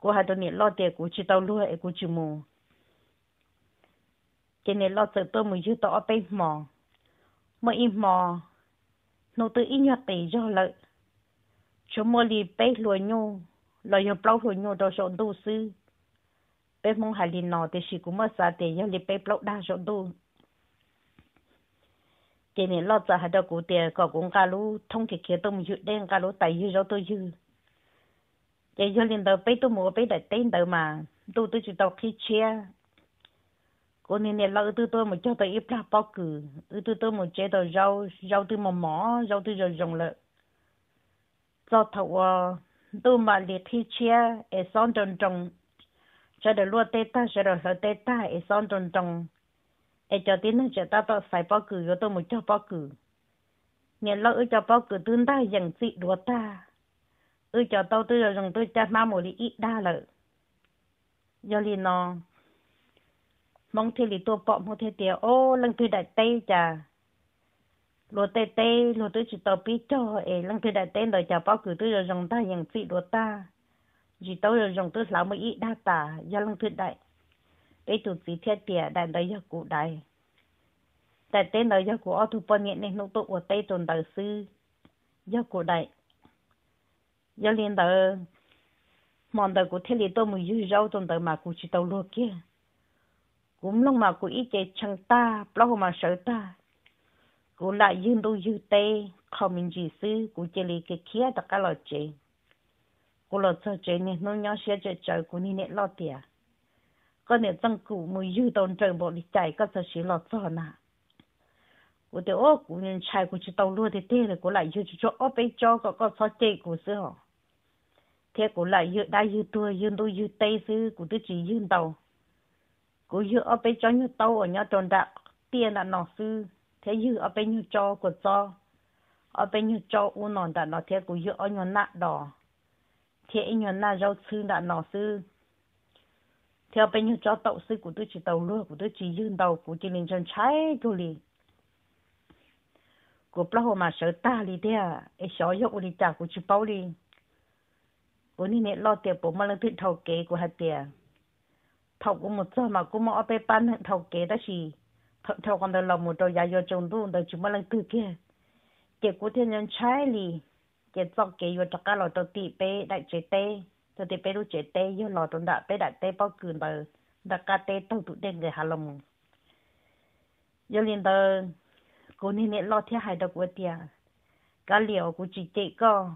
cô hai đôi nè lo tiền cô chỉ tao lúa cô chỉ mù cho nên lo sợ tôi mới chưa tỏ tay mò mà im mò nô tự ý nhặt tỷ do lợi chúng mua lì bé lúa nhô lo nhô bao lúa nhô đó sọn đồ sư bé mong hai lì nọ thì chỉ cũng mất xa tiền do lì bé bao đa sọn đồ cho nên lo sợ hai đôi cô tiền có cũng cả lú thông thì kia tôi mới chưa đen cả lú tay như do tôi chưa giờ cho linh đầu bây tôi mua bây đại tên đầu mà tôi tôi chỉ đọc khi chia cô nên này lâu tôi tôi mà cho tôi ít là bao cử tôi tôi mà chế đầu rau rau tôi mà mỏ rau tôi rồi rồng lợn do thầu ờ, tôi mà liệt khi chia ở son trồng trồng cho được luôn tê ta cho được sợ tê ta ở son trồng trồng ở cho tiếng nó cho ta tôi phải bao cử cho tôi một cho bao cử Nên lâu cho bao cử tương ta dần chị đùa ta tôi cho tao tôi rằng tôi chặt má mồi đi ít đa lợ giờ liền nó mong thì lì tôi bỏ một thế tiệt ô lần tôi đại tây chả lúa tê tê lúa tôi chỉ tao biết cho ấy lần tôi đại tây rồi chả bao cử tôi rằng ta nhận chị lúa ta chỉ tao rằng tôi lão mới ít đa ta, giờ lần tôi đại đây tụt gì thế tiệt đại đấy giờ cụ đại đại tên đấy giờ cụ ở thủ bận nhện nên nó tụ ở tây tồn đời sư giờ cụ đại giờ liền tờ mòn tờ của thiên lý tôi mới dư rau trong mà của chỉ tàu lúa kia cũng lúc mà của ít chạy chân ta bao mà sợ ta cũng lại dư tôi dư tê không mình chỉ sư của chỉ lý cái kia tất cả là chị của là sợ chị nè nó nhỏ xe chạy chạy của nè lo tiền có nè tăng cụ mới dư tồn trời bộ đi chạy có sợ chỉ lo sợ nào 我的我古人拆过去道路的对了过来，又就说我被交个个草地故事哦，贴过来又那又多又多又带是古的只用到，古又我被交又到我要转的店了老师，贴又我被又交个招，我被又交我弄的那贴古又我用那到，贴一用那肉吃的老师。theo bên như cho tàu sư của tôi chỉ tàu luôn của tôi chỉ dương tàu của chỉ lên chân trái tôi liền cô bà hồ mà sợ ta đi thế à ấy sợ yếu của đi trả của chú bảo đi cô ní nè lo tiền bố mà lần thứ thầu kế của hạt tiền thầu của một giờ mà cô mà ở bên bán thầu kế đó gì thầu thầu còn đòi lòng một đôi giá vô trong tu đòi chú mà lần thứ kia kế của thiên nhân trái lì kế cho kế vô cho cả lò đầu tị bê đại chế tê đầu tị bê đu chế tê vô lò trong đại bê đại tê bao cườn bờ đại ca tê tàu tụ đen người hà lòng giờ liền đời cô nên nên lo theo hai đọc của tiền cá liều của chị chị co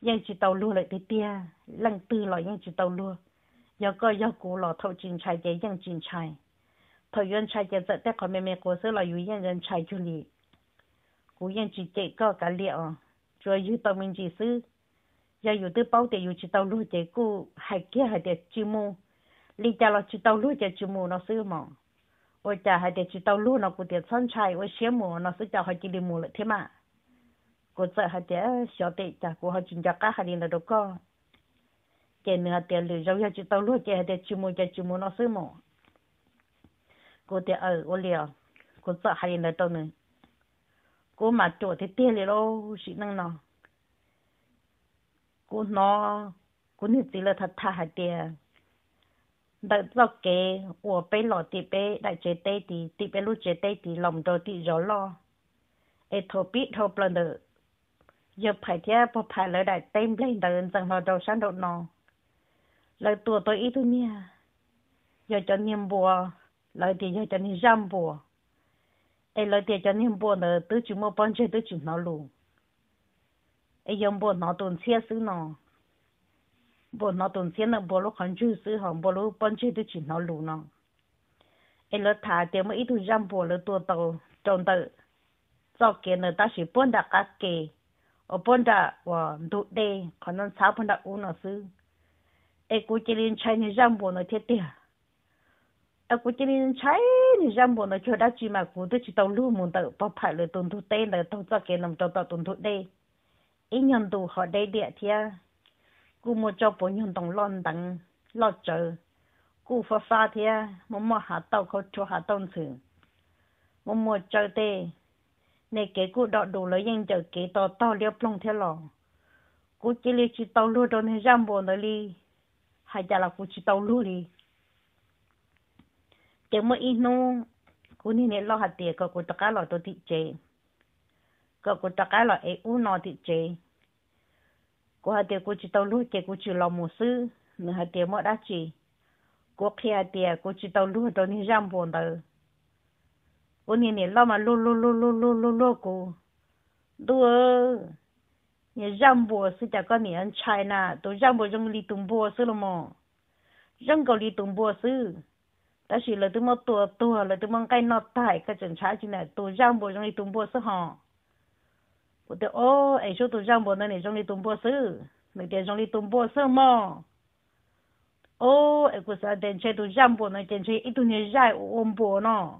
nhưng chị tàu lua lại cái tia lần tư lại nhưng chị tàu lua giờ coi giờ cô lọ thâu chín chai chế nhưng chín chai thâu yên chai chế giật tết khỏi mẹ mẹ cô sẽ là yếu yên yên chai chú lì cô yên chị chị co cá liều cho yếu tàu mình chị sư giờ yếu tư bao tiền yếu chị tàu lua chế cô hai kia hai tiền chú mù lý cha là chị tàu lua chế chú mù nó sư mỏng 我家还得去道路那个点种菜，我羡慕那是家还给你木了天嘛。我这还得晓得家我还人家干还领了都搞，给那点路绕下去道路，给还得去木家去木那什么。我得二我了，我这还领了到呢。我嘛做的店里喽，是那呢。我拿，我那只了他他还得。đợi lọc kế của bé lọ thì bé đại chế tê thì thì bé lúc chế tê thì lòng đồ thì gió lo ai thô biết thô blần được, giờ phải thế bộ phải lấy đại tem lên đợi rằng nó đầu sáng độ nó lời tùa tôi ít thôi nha giờ cho niềm bùa lấy thì giờ cho niềm giam bùa ê lời thì cho niềm bùa nữa tứ chúng mua bán chơi tứ chúng nó lù ai dòng bùa nó tồn xe xứ nó bộ nó tồn tiền là bộ nó khẩn chú sư hỏng bộ nó bận chơi tới chỉ nó lù nó em nó thả tiền mà ít thôi răm bộ nó tua tàu trồng tự do kia nó ta chỉ bận đặt các kề ở bận đặt và đủ đề còn nó sáu bận đặt u nó sư em cũng chỉ liên chơi như răm bộ nó thiết tiền em cũng chỉ liên chơi như răm bộ nó cho đã chỉ mà cũng tới chỉ tàu lù muốn tự bỏ phải lời tồn thủ tê là tông do kia nằm trong tàu tồn thủ đề ít nhân tù họ đây địa thia cô mua cho bố nhung đồng lon đằng lo chờ cô phát pha thế mua mua hạt tàu có cho hạt tàu thường mua mua chờ tê này cái cô đọ đủ lấy yên chờ cái tàu tàu liêu plong thế lò cô chỉ lấy chỉ tàu luôn đó nên giam bồn đi hay chả là cô chỉ tàu luôn đi cái mà ít nô cô nên lo hạt tiền có cô tất cả lo tôi thị chế có cô tất cả lo ấy u nó thị chế có hạt tiền cô chỉ tàu lúa, tiệt cô chỉ làm một sư nửa hạt tiệt mọi đá chỉ khi hạt tiền cô chỉ tàu lú đó ni răm buồn đó cô nhìn nhìn lo mà lú lú lú lú lú lú lú cô đua nhớ răm buồn sư chả có nhỉ ăn chai nà tôi răm buồn trong lì tùng buồn sư lắm mà răm cầu lì tùng buồn sư ta chỉ là tôi mong tua tua là tôi mong cái nọ thải cái chuẩn trái chỉ là tôi răm buồn trong lì tùng buồn sư họ bộ tôi ô ấy số tụi trong bộ này trong đi tung bộ sư mình tiền trong đi tung bộ sư mà ô ấy cũng sao tiền chơi tụi trong bộ này chơi ít tụi nhớ dài ôm bộ nó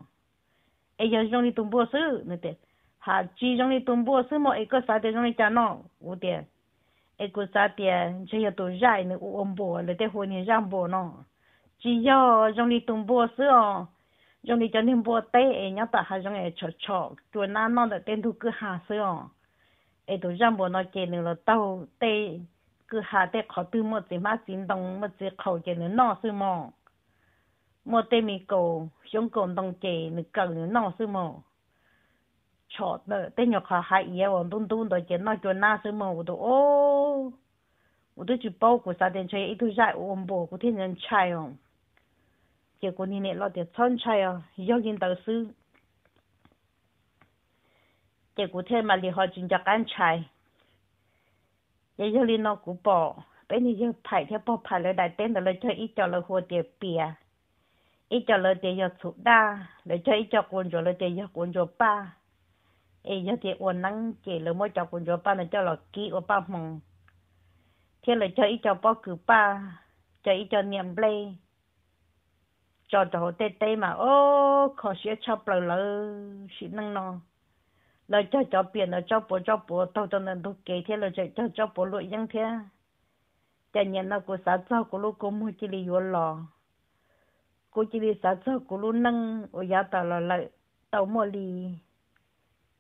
ấy trong đi tung bộ sư mình tiền hà chi trong đi tung bộ sư mà ấy có sao tiền trong đi chán nó ô tiền ấy cũng sao tiền chơi giờ tụi dài nữa ôm bộ là tiền hồi nhớ dài chỉ giờ trong đi tung bộ sư trong à? đi cho nên bộ tê nhá ta hà trong ấy chọ chọ tụi nó nó là tên thu cứ hà sư à? 哎，都让我那给你了，到得个下得考对么子嘛行动么子考给你闹什么？么对面狗想广东给你搞你闹什么？错了，等下考还也往东东的给那叫那什么？我都哦，我都去包裹啥点车，一头在我们包裹天人拆哦，结果你那老点穿拆哦，要跟到手。结果天嘛厉害，真叫干柴，也就哩那古宝，被你就拍条包拍了来，等到了就一脚了火点边，一脚了点要出大，了就一脚滚着了点要滚着吧，哎，要点我能解了么叫滚着吧，那叫了给我帮忙，天了就一脚包去吧，就一脚念嘞。cho đồ tê tê mà ô khó sẽ cho bờ lỡ xịn năng nó là cho cho biển là cho bố cho bố tao cho nên tôi kể thế là cho cho cho bố lụi thế cho nên là cô xã cho cô lúc cô mua chỉ đi vô lò cô chỉ đi cho cô lúc nâng ở nhà tao là lại tao mua đi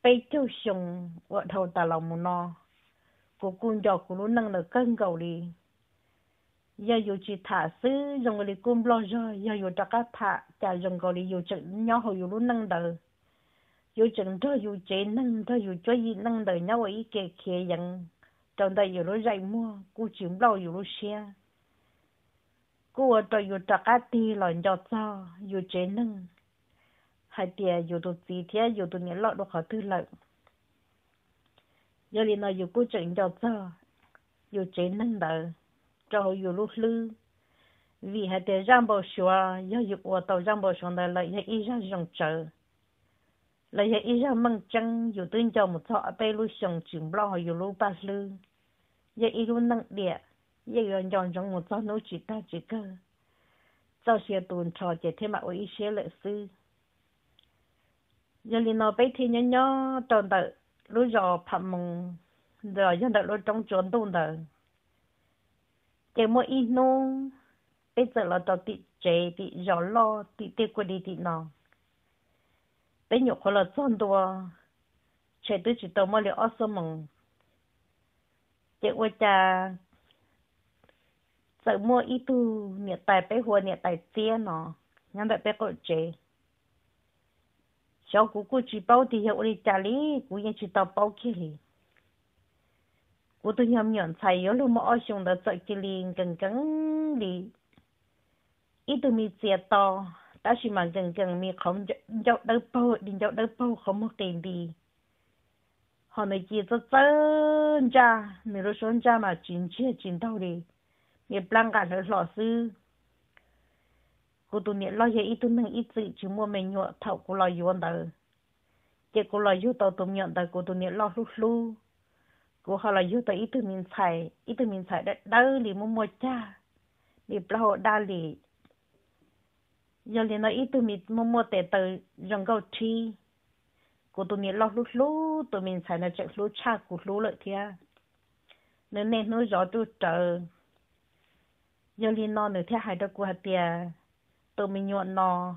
bây châu sùng ở đầu tao mua nó cô cũng cho cô lúc nâng là cân cầu đi giờ chỉ thả sư dùng cái cung lo rồi giờ dù cho các thả chả dùng cái dù chỉ nhỏ hồi dù lúc nâng 有整着有接弄着有着一弄的，那我一给开人，长得有了人么，估计老有了些。过着有这个地人家早有接弄，还得有的几天有的你老都好对了。有里呢有个整着早，有接弄的，然后有了绿。vì hạt để răng bò xóa, yêu dục của tàu răng bò xóa này là yêu ra rộng trời là ya ý ra măng chăng dù tuyên cho một thọ bê lu sòng chừng lo dù lu ba lư ya ý lu nặng địa ya yon yon trong một thọ nô chỉ ta chỉ cơ cho xe tuần trò chạy thêm mà ý xe lệ sư giờ liền nói bấy thì nhớ nhớ tròn tự lu dò phạm mừng rồi dân đợi lu trong trốn tuần tự chạy mỗi ít nô bây giờ là tao tị chạy tị dò lo tị tê quên đi tị nào tới nhục họ là chọn đùa chạy tới chỉ tàu mà liệu ớt mong chạy qua cha sợ ít tu nhiệt tài bé hùa nhiệt tài tia nó nhắm đại bé cậu chế cháu cú chỉ bao thì hiệu đi trả lý cú yên chỉ tàu bao kia hì cú tôi nhầm nhận thầy yếu lưu mỏ xong đã sợ kia liền gần đi ít tu mi chia ta chỉ mà dừng dừng mi không dọc đâu bao đình dọc đâu bao không một tiền đi họ nói chỉ cho chân cha mi rồi cha mà chính chế chính đâu đi mi plan cả nó lọ sư cô tụi nhện lo gì ít tụi nâng ít sự chỉ mua mình nhọ thầu cô lo yuan tờ chỉ cô lo yu tàu tụi nhện tờ cô tụi họ lo yu tờ ít mình xài ít mình xài đâu lì mua mua cha lì bao đa lì giờ liền nói ít tụi mình mua mua tệ từ rong gạo chi của tụi mình lót lút lú tụi mình xài nó chắc lú cha cụt lú lợi thia nếu nên nói rõ tụi trời giờ liền nó nữa theo hai đứa của hạt tia tụi mình nhuận nó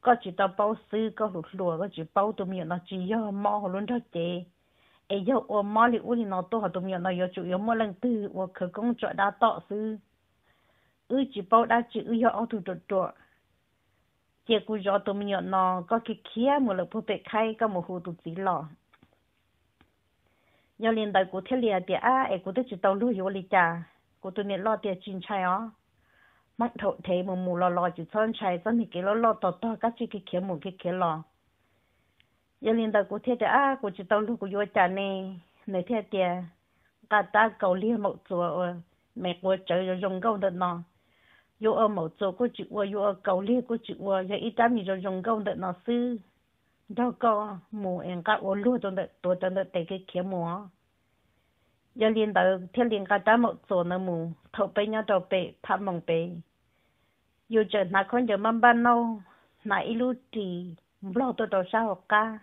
có chỉ tao bao sư có lụt lùa có chỉ bao tụi mình nó chỉ do mò họ luôn cho chị ai yêu ô mò thì u thì nó tôi họ tụi mình nó yêu chủ yêu mỗi lần từ ô khởi công trợ đã tọ sư ư chỉ bao đã chỉ ư yêu ô thủ trợ trợ 结果要都没有呢，个去开么了不被开，个么糊涂子了。要连带古铁连的啊，哎，古都就到路有里家，古都没落点进菜哦。mắt thấu thế mù mù lo lo chỉ son chạy son thì cái lo lo to to các chị cái kia mù cái kia lo giờ liền đầu của thế đã của chị tao lúc của vua cha nè nè thế tiệt cả ta cầu liên một chùa mẹ của trời rồi dùng câu được nó 有 ở mẫu chỗ có chữ ua, có ở cầu lia có chữ ua, giờ ít tám gì cho dùng câu đợt nó sư. Đó có mù em cả ô lúa trong đợt tuổi trong đợt tay cái kia mùa. Giờ liền đầu thiên liền cả tám mẫu chỗ nó mù, thầu bê nhau đầu bê, thả mỏng bê. Dù chờ nà con giờ mâm ban nâu, nà ít lưu trì, lo tôi đồ sao cả,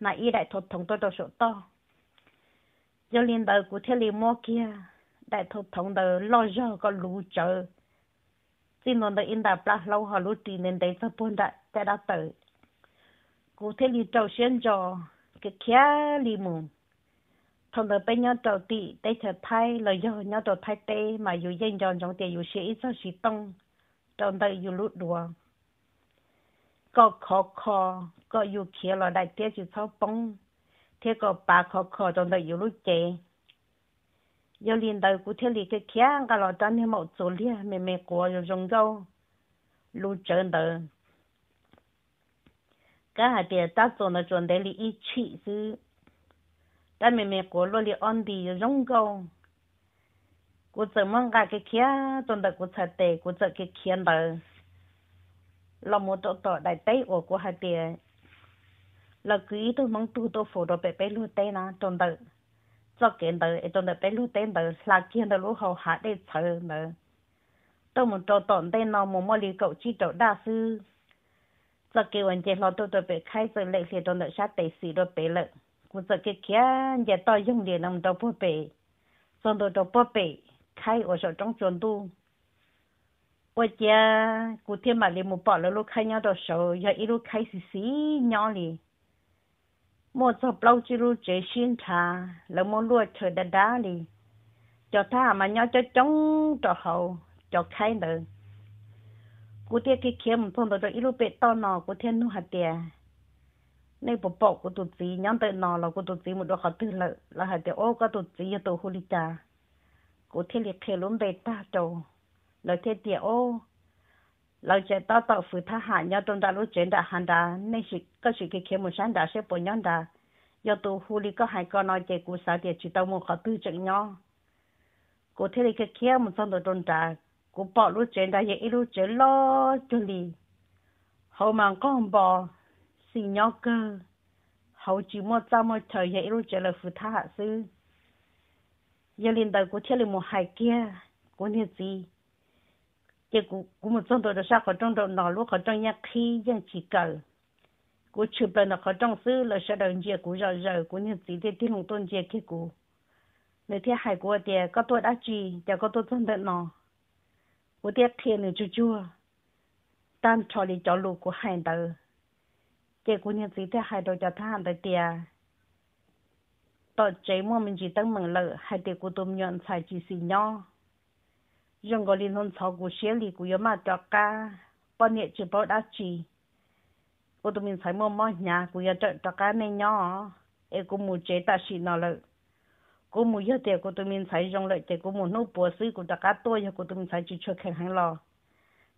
nà ít đại thuật thống tôi đồ sổ to. Giờ liền đầu của thiên liền mô kia, đại thuật thống đầu lo giờ có lũ chờ xin nó đã in đã bla lâu họ lúc đi nên đấy cho buồn đã đã đã tới cụ thể như trâu xuyên cho cái kia li mù thông thường bên nhau trâu tị để trở thay là do nhau trâu thay tê mà dù dân dọn trong tiền dù sẽ ít cho sĩ tông trong đây dù lút đùa có khó khó có dù kia là đại tiết chỉ sau bông thế có bà khó khó trong đây dù lút chè 有领导古天里个看，个老张天冇做哩，慢慢过有中招，路真的。cái hạt địa ta cho nó chuẩn đấy là ít chỉ chứ ta mẹ mẹ của lo li on đi rong câu cô sợ mong cả cái kia tuần đầu cô sợ tệ cô sợ cái kia đó là một tổ tổ đại tây của cô hạt địa là cứ tôi mong tu tôi phổ đồ bé bé luôn tây na tuần đầu cho kiện đời ở trong đời bé lúc tên đời là kiện đời lúc hậu hạ để chờ đời tôi muốn cho tổn tên nó muốn mua lý cậu chi chỗ đa cho kêu anh chị lo tôi tôi bé khai trong đời sát tế xì rồi bé lợ cũng cho cái kia giờ dùng điện ông đâu bố bé xong tôi đâu bố bé khai ở chỗ trong chuẩn tu ôi cha cụ mà liền một là lúc khai nhau đồ sầu giờ ít lúc khai xì xì nhau liền mua cho lâu chỉ ru chế xin thà lỡ mua lúa thở đá đá đi cho ta mà nhau cho chống cho hậu cho khai nữa cô tiếc cái kia mình thôn rồi ilu bê to nọ cô thiên nu hạt tiền nên bộ bộ của tụt gì nhắm tới nọ là của tụt gì một đồ khó tư lợ là hạt tiền ô có tụt gì giờ tụ hồ lý trà cô thiên liệt thế luôn bê ta trầu lời thế tiền ô lâu chạy tao tao phụ thả hạ nhau trong đó lúc chuyện đã hàng đã nên sự có sự cái kia một sáng đã sẽ bỏ nhau đã do tụ hù lý có hai con nói chạy cú sao để chỉ tao một khó tư chừng nhau cô thế cái kia một xong đó trong đã cô bỏ lúc chuyện đã vậy lúc chuyện lo cho lì hậu mang có không bỏ xin nhau cơ hậu chỉ mua ra mua trời vậy lúc chuyện là phụ thả hạ sư giờ liền đời cô thế là một hai kia cô nên gì 这古古们种的啥和种的哪路和种也开养几个，古吃不那和种熟了，晓得人古热热，古人自己地龙东节去古，那天海国的搞多大句，也搞多种的呢，我的天呢就就，当朝里叫路古喊的，这古人自己喊到叫他喊的爹。到这我们就等门了，还得过多年才几十年。gọi 人个里弄炒股县里股要嘛掉价，半年就包大起。我都明才摸摸 nhà của giờ trời trắc cá này nhỏ e cô mù chế ta xị nó lợi cô mù giờ tiền của tôi mình thấy rong lợi thì cô mù nấu bùa sư của trắc cá tôi giờ của tụi mình thấy chỉ chưa khen hàng lo,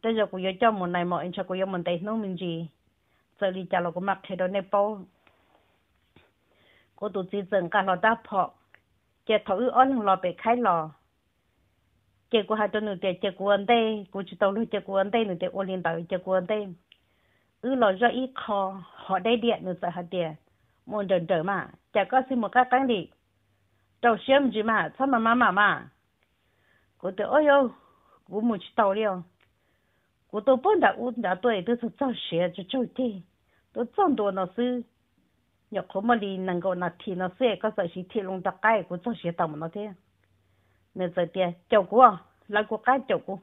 bây giờ của giờ cho một này mọi anh cho của giờ mình thấy nấu mình gì giờ đi chả lò của mặc thế đó nè bao cô tụi chị dừng cả lò đáp họ chế thấu ớn lò bị khai lò 结果还到那点结果的，过去到了结果的，那点我领导结果的，我老热一考好的点，那在好点，莫等等嘛，这个是莫个等的，到什么嘛，他们妈妈嘛，我的哎呦，我没去到了，我都不打我打对，都是早学就早的，都这么多老师。要可么哩能够那天那些个时候去天龙大街，我早学到么那天。nên giờ tiền chậu của à? là của cái chậu của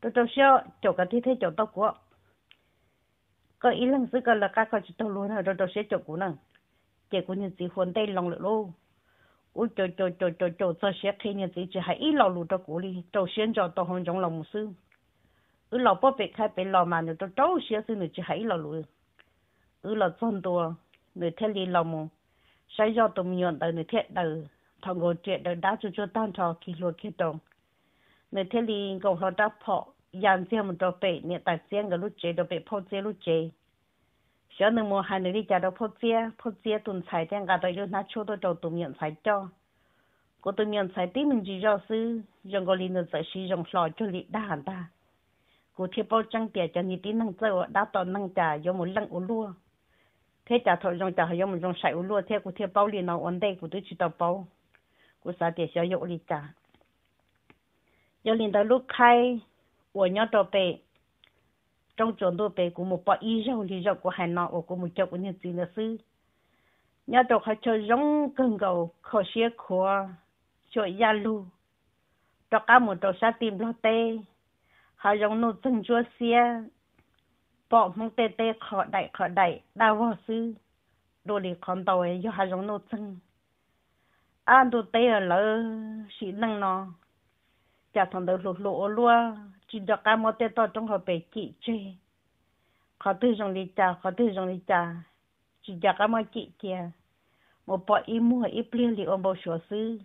tôi trâu xeo chậu cái thì thấy chậu tao của à? có ý lăng sư cái là cái coi chậu luôn rồi tôi trâu xeo chậu của nè chỉ của những gì hoàn tay lòng lỗ ôi chậu chậu chậu chậu chậu tôi xeo khi những gì chỉ hay ít lòng lụt cho của đi trâu xeo cho tao hồn trong lòng sư ừ lão bố bị khai bị lão mà nữa tôi trâu xeo sư nữa chỉ hay lòng lụt ừ lão chân tua người thế li lòng sai do tôi nhọn tới người thế đời ừ thằng ngồi chuyện đó đã cho cho tăng trò kỳ luật kia đồng nên thế thì gồng họ đã phọ dàn riêng một đồ bể nè, tài riêng cái lúc chế đồ bể phô chế lúc chế sở nên mua hai người đi chợ đồ phô chế phô chế tuần xài tiền cả đời luôn nát chỗ đồ đầu tụm nhận xài cho cô tụm nhận xài tí mình chỉ do sư dòng gọi linh giải sĩ dòng lò cho lì đa hẳn ta cô thiệp bao trăng tiền cho nhị tí năng chơi đã tỏ năng trà do một lăng ủ lua thế trà thôi dòng trà hay do một dòng sải ủ lua thế cô thiệp bao liền nào ổn đây cô tôi chỉ tao bao của xã địa 小有里家。有领导路开，我娘找呗，trong chỗ đồ bé của một bọ y rau thì rau của hai nọ của một chậu của những gì là sư nhà đồ họ cho giống cần cầu khó xia khó cho gia lu cho cả một đồ sa tìm lo tê họ giống nô chân chúa xia bỏ mong tê tê đại đại đa sư đồ lì con tàu ấy do họ giống nô ăn đồ tây ở lỡ xí năng nó chả thằng đầu lụt lụa lúa chỉ cho cái mò tê tao trong họ bể chị chơi khó tư dòng đi chả khó tư dòng đi chả chỉ cho cái mò chị kia một bọ y mua y plia li ôm bao sổ sư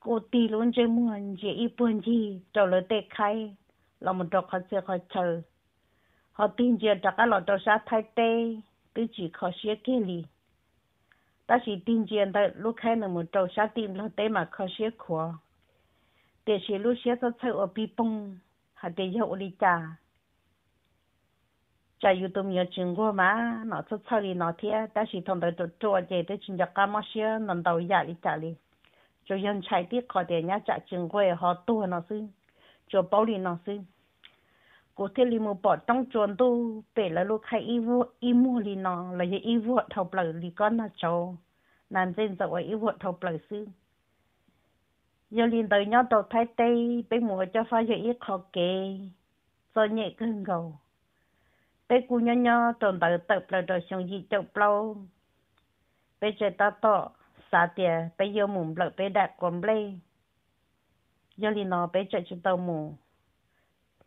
cô tì luôn chơi mua chỉ y buồn gì cho lỡ tê khai là một đồ khó chơi khó chờ họ tin chưa cho cái lọ đồ sát thay tê cứ chỉ khó xía kia liền 但是顶尖的路开那么走下顶了，对嘛可些苦。但是路现在才我比崩，还得要我的家。家有都没有经过嘛，那次草里那天，但是他们都做这的亲家干嘛些，弄到压力家里，就用菜的搞点人家经过也好多那些，就包里那些。có thể lì một bỏ trong chuồn tu bể là lúc khai y vô y mua lì nó là y vô thầu bờ lì con là cho, làm trên dậu y vô thầu bờ sư giờ liền tới nhau tàu thái tây bên mùa cho pha giờ ít khó kê cho nhẹ cơn gầu bên cú nhau nhau tồn tại tập là đời sống gì chậu lâu bên trời ta tọ xả tiền bên yêu mùng lợi bên đạt quầm lê giờ lì nó bên trời chúng tàu mùng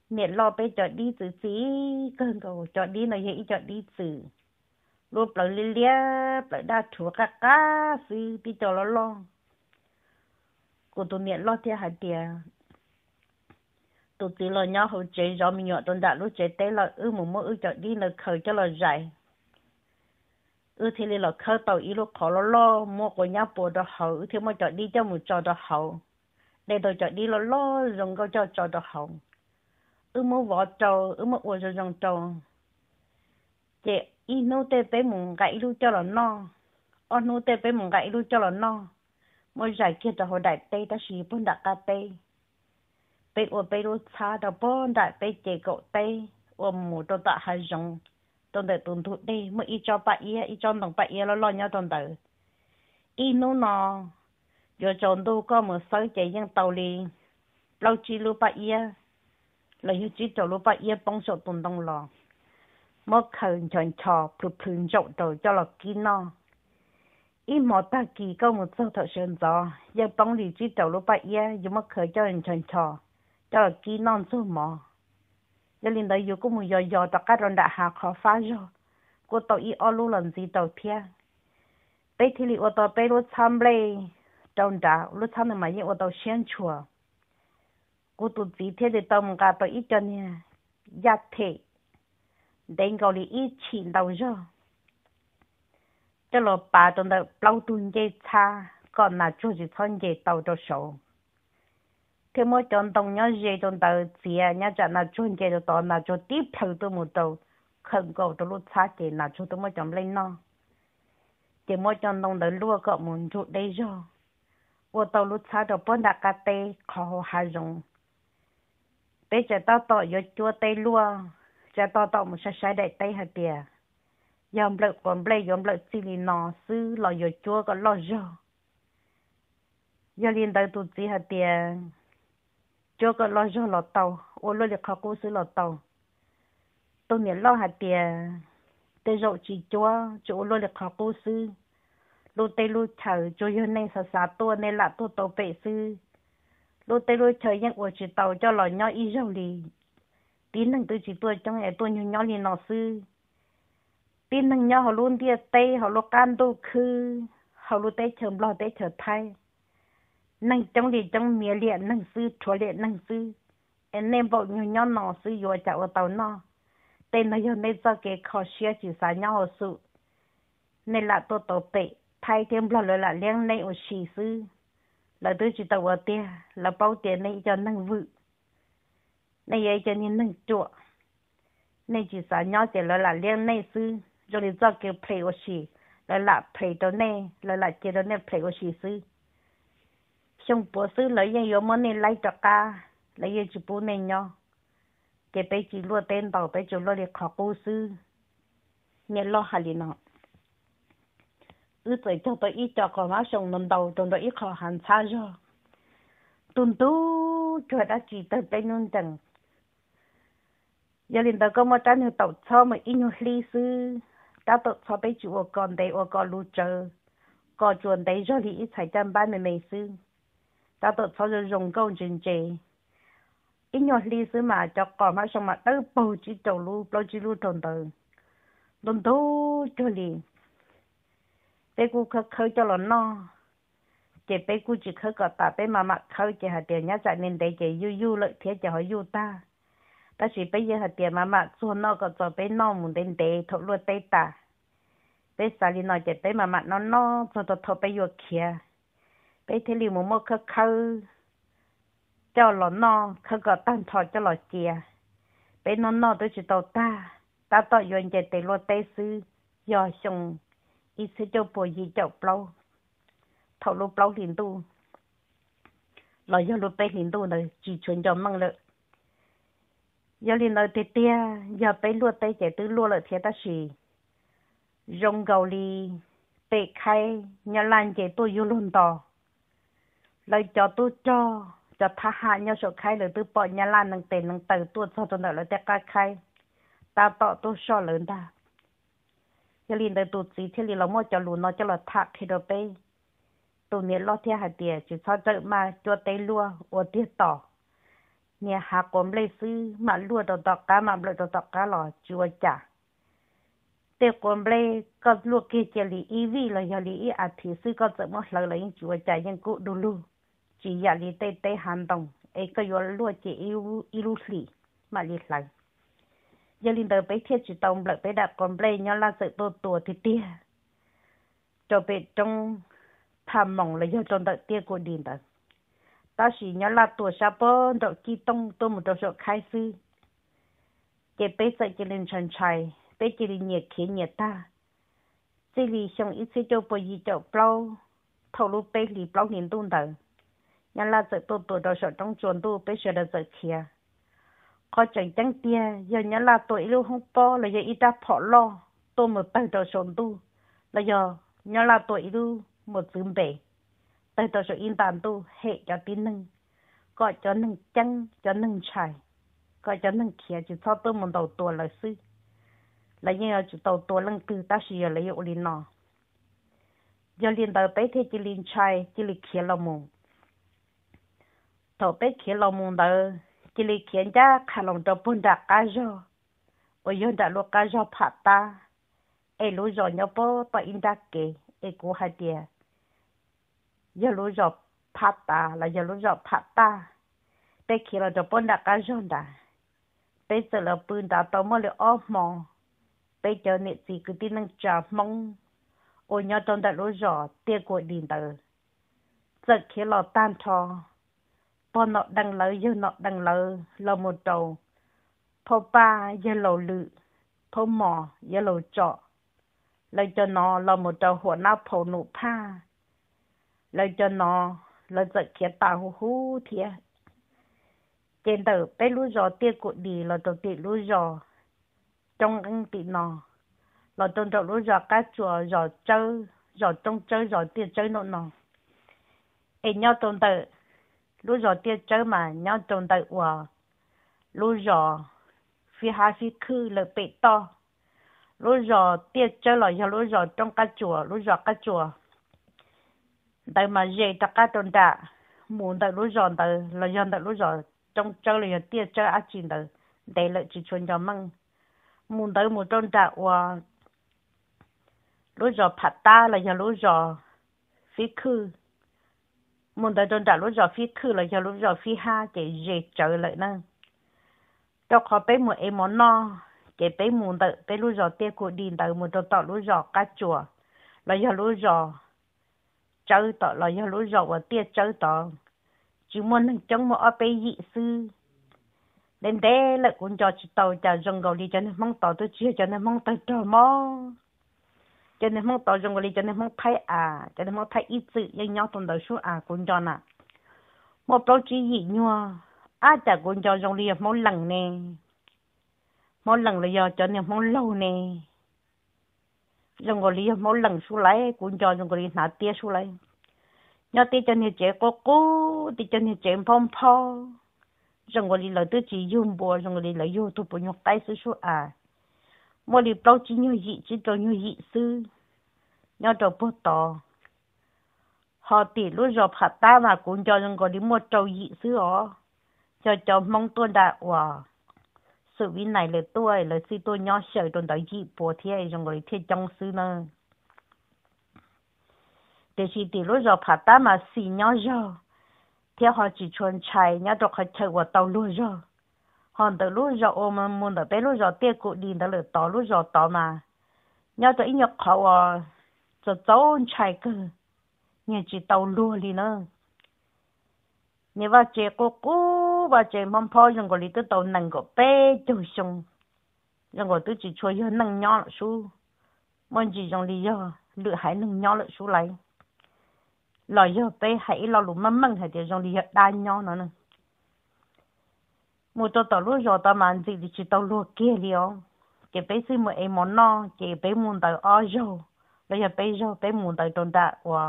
nè lo bây đi từ xí cần cầu cho đi nó dễ cho đi từ lúc lại lia lia đa chúa cả cả xí đi cho lo lo cô tụi nè theo hạt tiền tụi tí lo nhau hậu chế mình nhọ tụi đã lúc chế tế là ư một mơ ư đi là khởi cho là dài ư thì là khởi tàu ý lúc khó lo lo mua của nhau bộ đó hậu ư thì mà cho đi cho một cho đó hậu để tôi cho đi lo lo dùng câu cho cho đó hậu ư mô vỏ trầu ư mô ủa rồi dòng trầu chị y nô tê bé mùng gãy lu cho là no o nô tê bé mùng gãy lu cho là no mô giải kia cho hồi đại tê ta xì bún đặc ca tê bé ủa bé lu xa đó bún đại bé chị cậu tê ủa mù đồ tạ hà dòng tông tại tồn thủ tê, mô y cho bà y y cho đồng bà y lo lo nhau tông tại y nô nó giờ chồng đâu có một sáu chạy dân tàu liền lâu chi lu bà y là yêu chỉ đầu lúc bắt yêu bông sổ tung tung lo mà khẩn chọn trò phụ phun rộng đầu cho là kỹ nó ý mà ta kỳ câu một số thật sơn gió yêu bông lý chỉ đầu lúc bắt yêu yêu mà khởi cho anh chọn trò cho là kỹ nó số mò yêu linh đấy yêu cũng muốn yêu yêu tất cả rồi đã hạ khó phá rồi cô tàu ý ô lưu lần gì tàu thia bây thì lý ô tàu bây lúc chăm lê trong đó lúc chăm mà yêu ô tàu xuyên chùa กูตุจีเทจะต้องกับไปอีจนเนี่ยยากเทดังก็เลยอีชินเราจ้ะจะลบปาตรงนั้นเราตุนเจชาก่อนน่ะจู่จะท่อนเจเราจะโชว์เทมอจนตรงเนี้ยเจตรงเตาเสียเนี่ยจะน่ะจู่เจจะตอนน่ะจู่ตีเผาตัวมุดตัวเข่งก็ตัวลูกชาเจน่ะจู่ตัวมอจอมเล่นเนาะเจมอจนตรงนั้นลูกก็มุนจุดได้จ้ะว่าตัวลูกชาตัวป้อนดักกะเตะขอหาจง tay chả tao tao yo chua tay lua chả tao tao một sai sai đại tay hạt tiề yom lợi còn ble yom lợi chỉ lì nọ sư lo yo chua có lo yo yo liên tới tụt gì hạt tiề chua có lo yo lo tao, ô lo liệt khảo cố sư lo tao, tôi nhớ lo hạt tiề tay rậu chỉ chua chỗ lo liệt khảo cố sư lu tay lu chở cho yo nên sa sa tua nên là tua tàu vệ sư đôi tay đôi trời giang của chị tàu cho lò nhau y dầu lì tin năng tôi chỉ tôi trong ngày tôi nhiều nhau đi nó sư tin năng nhau họ luôn tia tay họ luôn can đô khư họ luôn tay chầm lo tay chờ thay năng trong lì trong mía liệt năng sư chúa liệt năng sư Anh em nên bộ nhiều nhau nó sư vừa chạy chào tàu nó tên nó giờ nên do cái khó xia chỉ sao nhau họ sự nên là tôi tổ tệ thay thêm lo lại là liên này ở sĩ sư 老头是到我店，老包店那叫能舞，那也叫你能做。那句啥？娘家老来两那事，叫你早给陪我洗，老来陪着那，老来接到那陪我洗手。想不时老也要么你来着家，那也就不能要，给被子落电到被就落里看故事，你脑海里呢？ư tới cho tôi ít cho con nó sống lần đầu trong đó ít khó khăn xa rồi tuần cho đã chỉ tới bên nôn chẳng giờ liền có một trang nhiều cho mà ít nhiều lý sư đã cho bây chủ còn đây ở còn lưu chờ có chuẩn đấy rồi thì phải trăm ba mươi mấy sư đã cho rồi dùng câu trình ít nhiều lý mà cho còn mà sống mà tới bầu chỉ đầu lưu bao chỉ lưu trong đời tuần tu cho liền bé cô khơi khơi cho nó no chị bé cô chỉ khơi cả ta bé mà mặc khơi chị hạt tiền nhá chạy nên đấy chị yêu yêu lợi thế chị hỏi yêu ta ta chỉ bây giờ hạt tiền mà mặc xuân no còn cho bé no muốn đến đấy thọ luôn tay ta bé xài đi nói chị bé mà mặc nó nó cho thọ thọ bé yêu kia bé thế liền muốn mua khơi khơi cho nó no khơi cả tan thọ cho nó kia bé nó no tôi chỉ tàu ta ta tao yuen chị tê luôn tay sư do xong 一次就不一就包，头路包领导，老要路被领导呢，只存着梦了。要领导爹爹，要被落地姐都落了天的水，容高里被开，要烂姐都有轮到，来叫都叫。cho tha hạ nhau sổ khai lời tư bỏ nhà lan nâng tề nâng tờ tua cho tôi nợ lời tè ca khai ta tọ tôi so lớn ta น这里的肚子，这里老么叫路呢，าโ他开到背，都年น天还跌，就操这嘛叫带路，我跌倒，ด还管类似嘛路น到้嘛น到到干了，就我家。เต่ยเีก่อนเลยก็ลูกเกจลีอีวีเลยยาลีอีอาทิซื่อก็จะมาเลยเลยจัวใจยังกูดูลูจียาลีเตเตหันตรงเอก็ยอลลูเจีอีอีลูสีมาลีหลัง giờ linh đời bé thiệt chỉ tông lại bé đặt con bé nhau là sự tổ tổ thì tia cho bé trong tham mong là do trong đợi tia của đình đời ta chỉ nhau là tuổi sa bơ đậu chi tông tôi một đậu sợ khai sư chế bé sợ chỉ linh trần trai bé chỉ linh nhiệt khí nhiệt ta chỉ vì xong ít sẽ cho bồi gì bao thầu lúc bé lì bao nghìn tuần đời nhau là sự tổ tổ đậu sợ trong chuồn tu bé sợ đậu sợ có chẳng chẳng tia giờ nhớ là tuổi lưu không po là giờ ít ta phỏ lo tôi mới bắt đầu sồn tu là giờ nhớ là tuổi lưu một dùm bể bắt đầu sồn yên tàn tu hệ cho tin nâng có cho nâng chăng cho nâng chài có cho nâng kia chỉ cho tôi một đầu tua là sư là giờ chỉ đầu tua lăng tư ta xì là giờ liền nọ giờ liền đầu tới thế chỉ liền chài chỉ liền kia là mù đầu tới kia là mù đó chỉ lấy kiến ra khả lòng đó bún đã cá rô ở yon đã lô cá rô phá ta ai lô rô nhau bố tao in đã kê ai cố hai tiề giờ lô rô phát ta là giờ lô rô phát ta để khi là đó bún đã cá rô đã bây giờ là bún đã tao mới là ôm mong bây giờ nè chỉ cứ tin năng trả mong ở nhà trong đã lo rô tiề của điện tử giờ khi lô tan thọ po nọ đằng lỡ giờ nọ đằng lỡ lỡ một đầu po ba giờ lỡ lự po mò giờ lỡ trọ lỡ cho nó lỡ một đầu หัวหน้าผหนูผ้าลยจะนอเราจะเขียนตาหูหูเทียเจนเตอไปรู้จอเตี้ยกุดีเราจะติรู้จอจงอังตินอเราจงจะรู้จอกัดจัวจอเจอจอจงเจอจอเตี้ยเจอนอนอเอ็นยอตรงเตอ lúc giờ tiết chơi mà nhau trồng tại quả lúc giờ phi hai phi khư lợi bị to lúc giờ tiết chơi là giờ lúc giờ trong cá chùa lúc giờ cá chùa tại mà dễ tất cả trồng tạ muốn tại lúc giờ tại là giờ tại lúc giờ trong chơi là tiết chơi ăn chín tại để lại chỉ chuẩn cho măng muốn tới một trồng tạ quả lúc giờ phát ta là giờ lúc giờ phi khư muốn tới trong trả lúc giờ phi khử là cho lúc giờ phi ha chỉ dễ trở lại nâng cho khó bé một em món no chỉ bé muốn tự bé lúc giờ tiệc của đình tới muốn cho tọt lúc giờ cá chùa là cho lúc giờ chơi tọt là cho lúc giờ và tiệc chơi tọt chỉ muốn chống một ở bé dị sư nên đây là cũng cho chị tàu cho dòng cầu đi cho nên mong tàu tôi chia cho nên mong tàu trò mong cho nên mong tao dùng cái cho nên mong thay à cho nên mong thay ít chữ nhưng nhau tuần đầu số à cũng cho nè một bao chỉ gì nhua à chả cũng cho dùng liền mỗi lần nè mỗi lần là do cho nên mỗi lâu nè dùng cái liền mỗi lần số lấy cũng cho dùng cái liền nát tiếc số lấy nhau tiếc cho nên chế cô cô tiếc cho nên chế phong phong dùng cái liền là tự chỉ dùng bùa dùng cái liền là yêu tu bùn nhóc tay số số à mua đi bao chỉ nhiều dị chỉ cho nhiều dị sư nhau cho bố to họ tỷ lúc rồi phát ta mà cũng cho những người đi mua trâu dị sư ó cho cho mong tôi đã hòa sự việc này là tôi là sư tôi nhỏ sợ trong đại dị bố thế trong người thế trong sư nữa để chỉ tỷ lúc rồi phát ta mà xì nhỏ rồi theo họ chỉ chuẩn chạy nhau cho họ chơi vào tàu luôn rồi hòn từ lúc giờ ôm mà muốn từ bé lúc giờ tiếc cụ đi từ lúc tỏ lúc giờ tỏ mà nhớ tới nhớ khẩu à cho cháu chạy cơ nhà chỉ tàu lúa đi nữa nhà vợ chị cô cô vợ chị mong phò dùng cái lít tàu nâng cái bé chồng xong dùng cái tôi chỉ cho yêu nâng nhỏ lại xu mình chỉ dùng lý do lựa hãy nâng nhỏ lại xu lại lo yêu bé hãy lo lụm mắm mắm hãy để dùng lý do đa nhỏ nữa nữa mu to to lu yo ta man zi di chi to lu ke li o ke pe si mu e mo no ke pe mu ta o yo lo ya pe yo pe mu ta ton da wa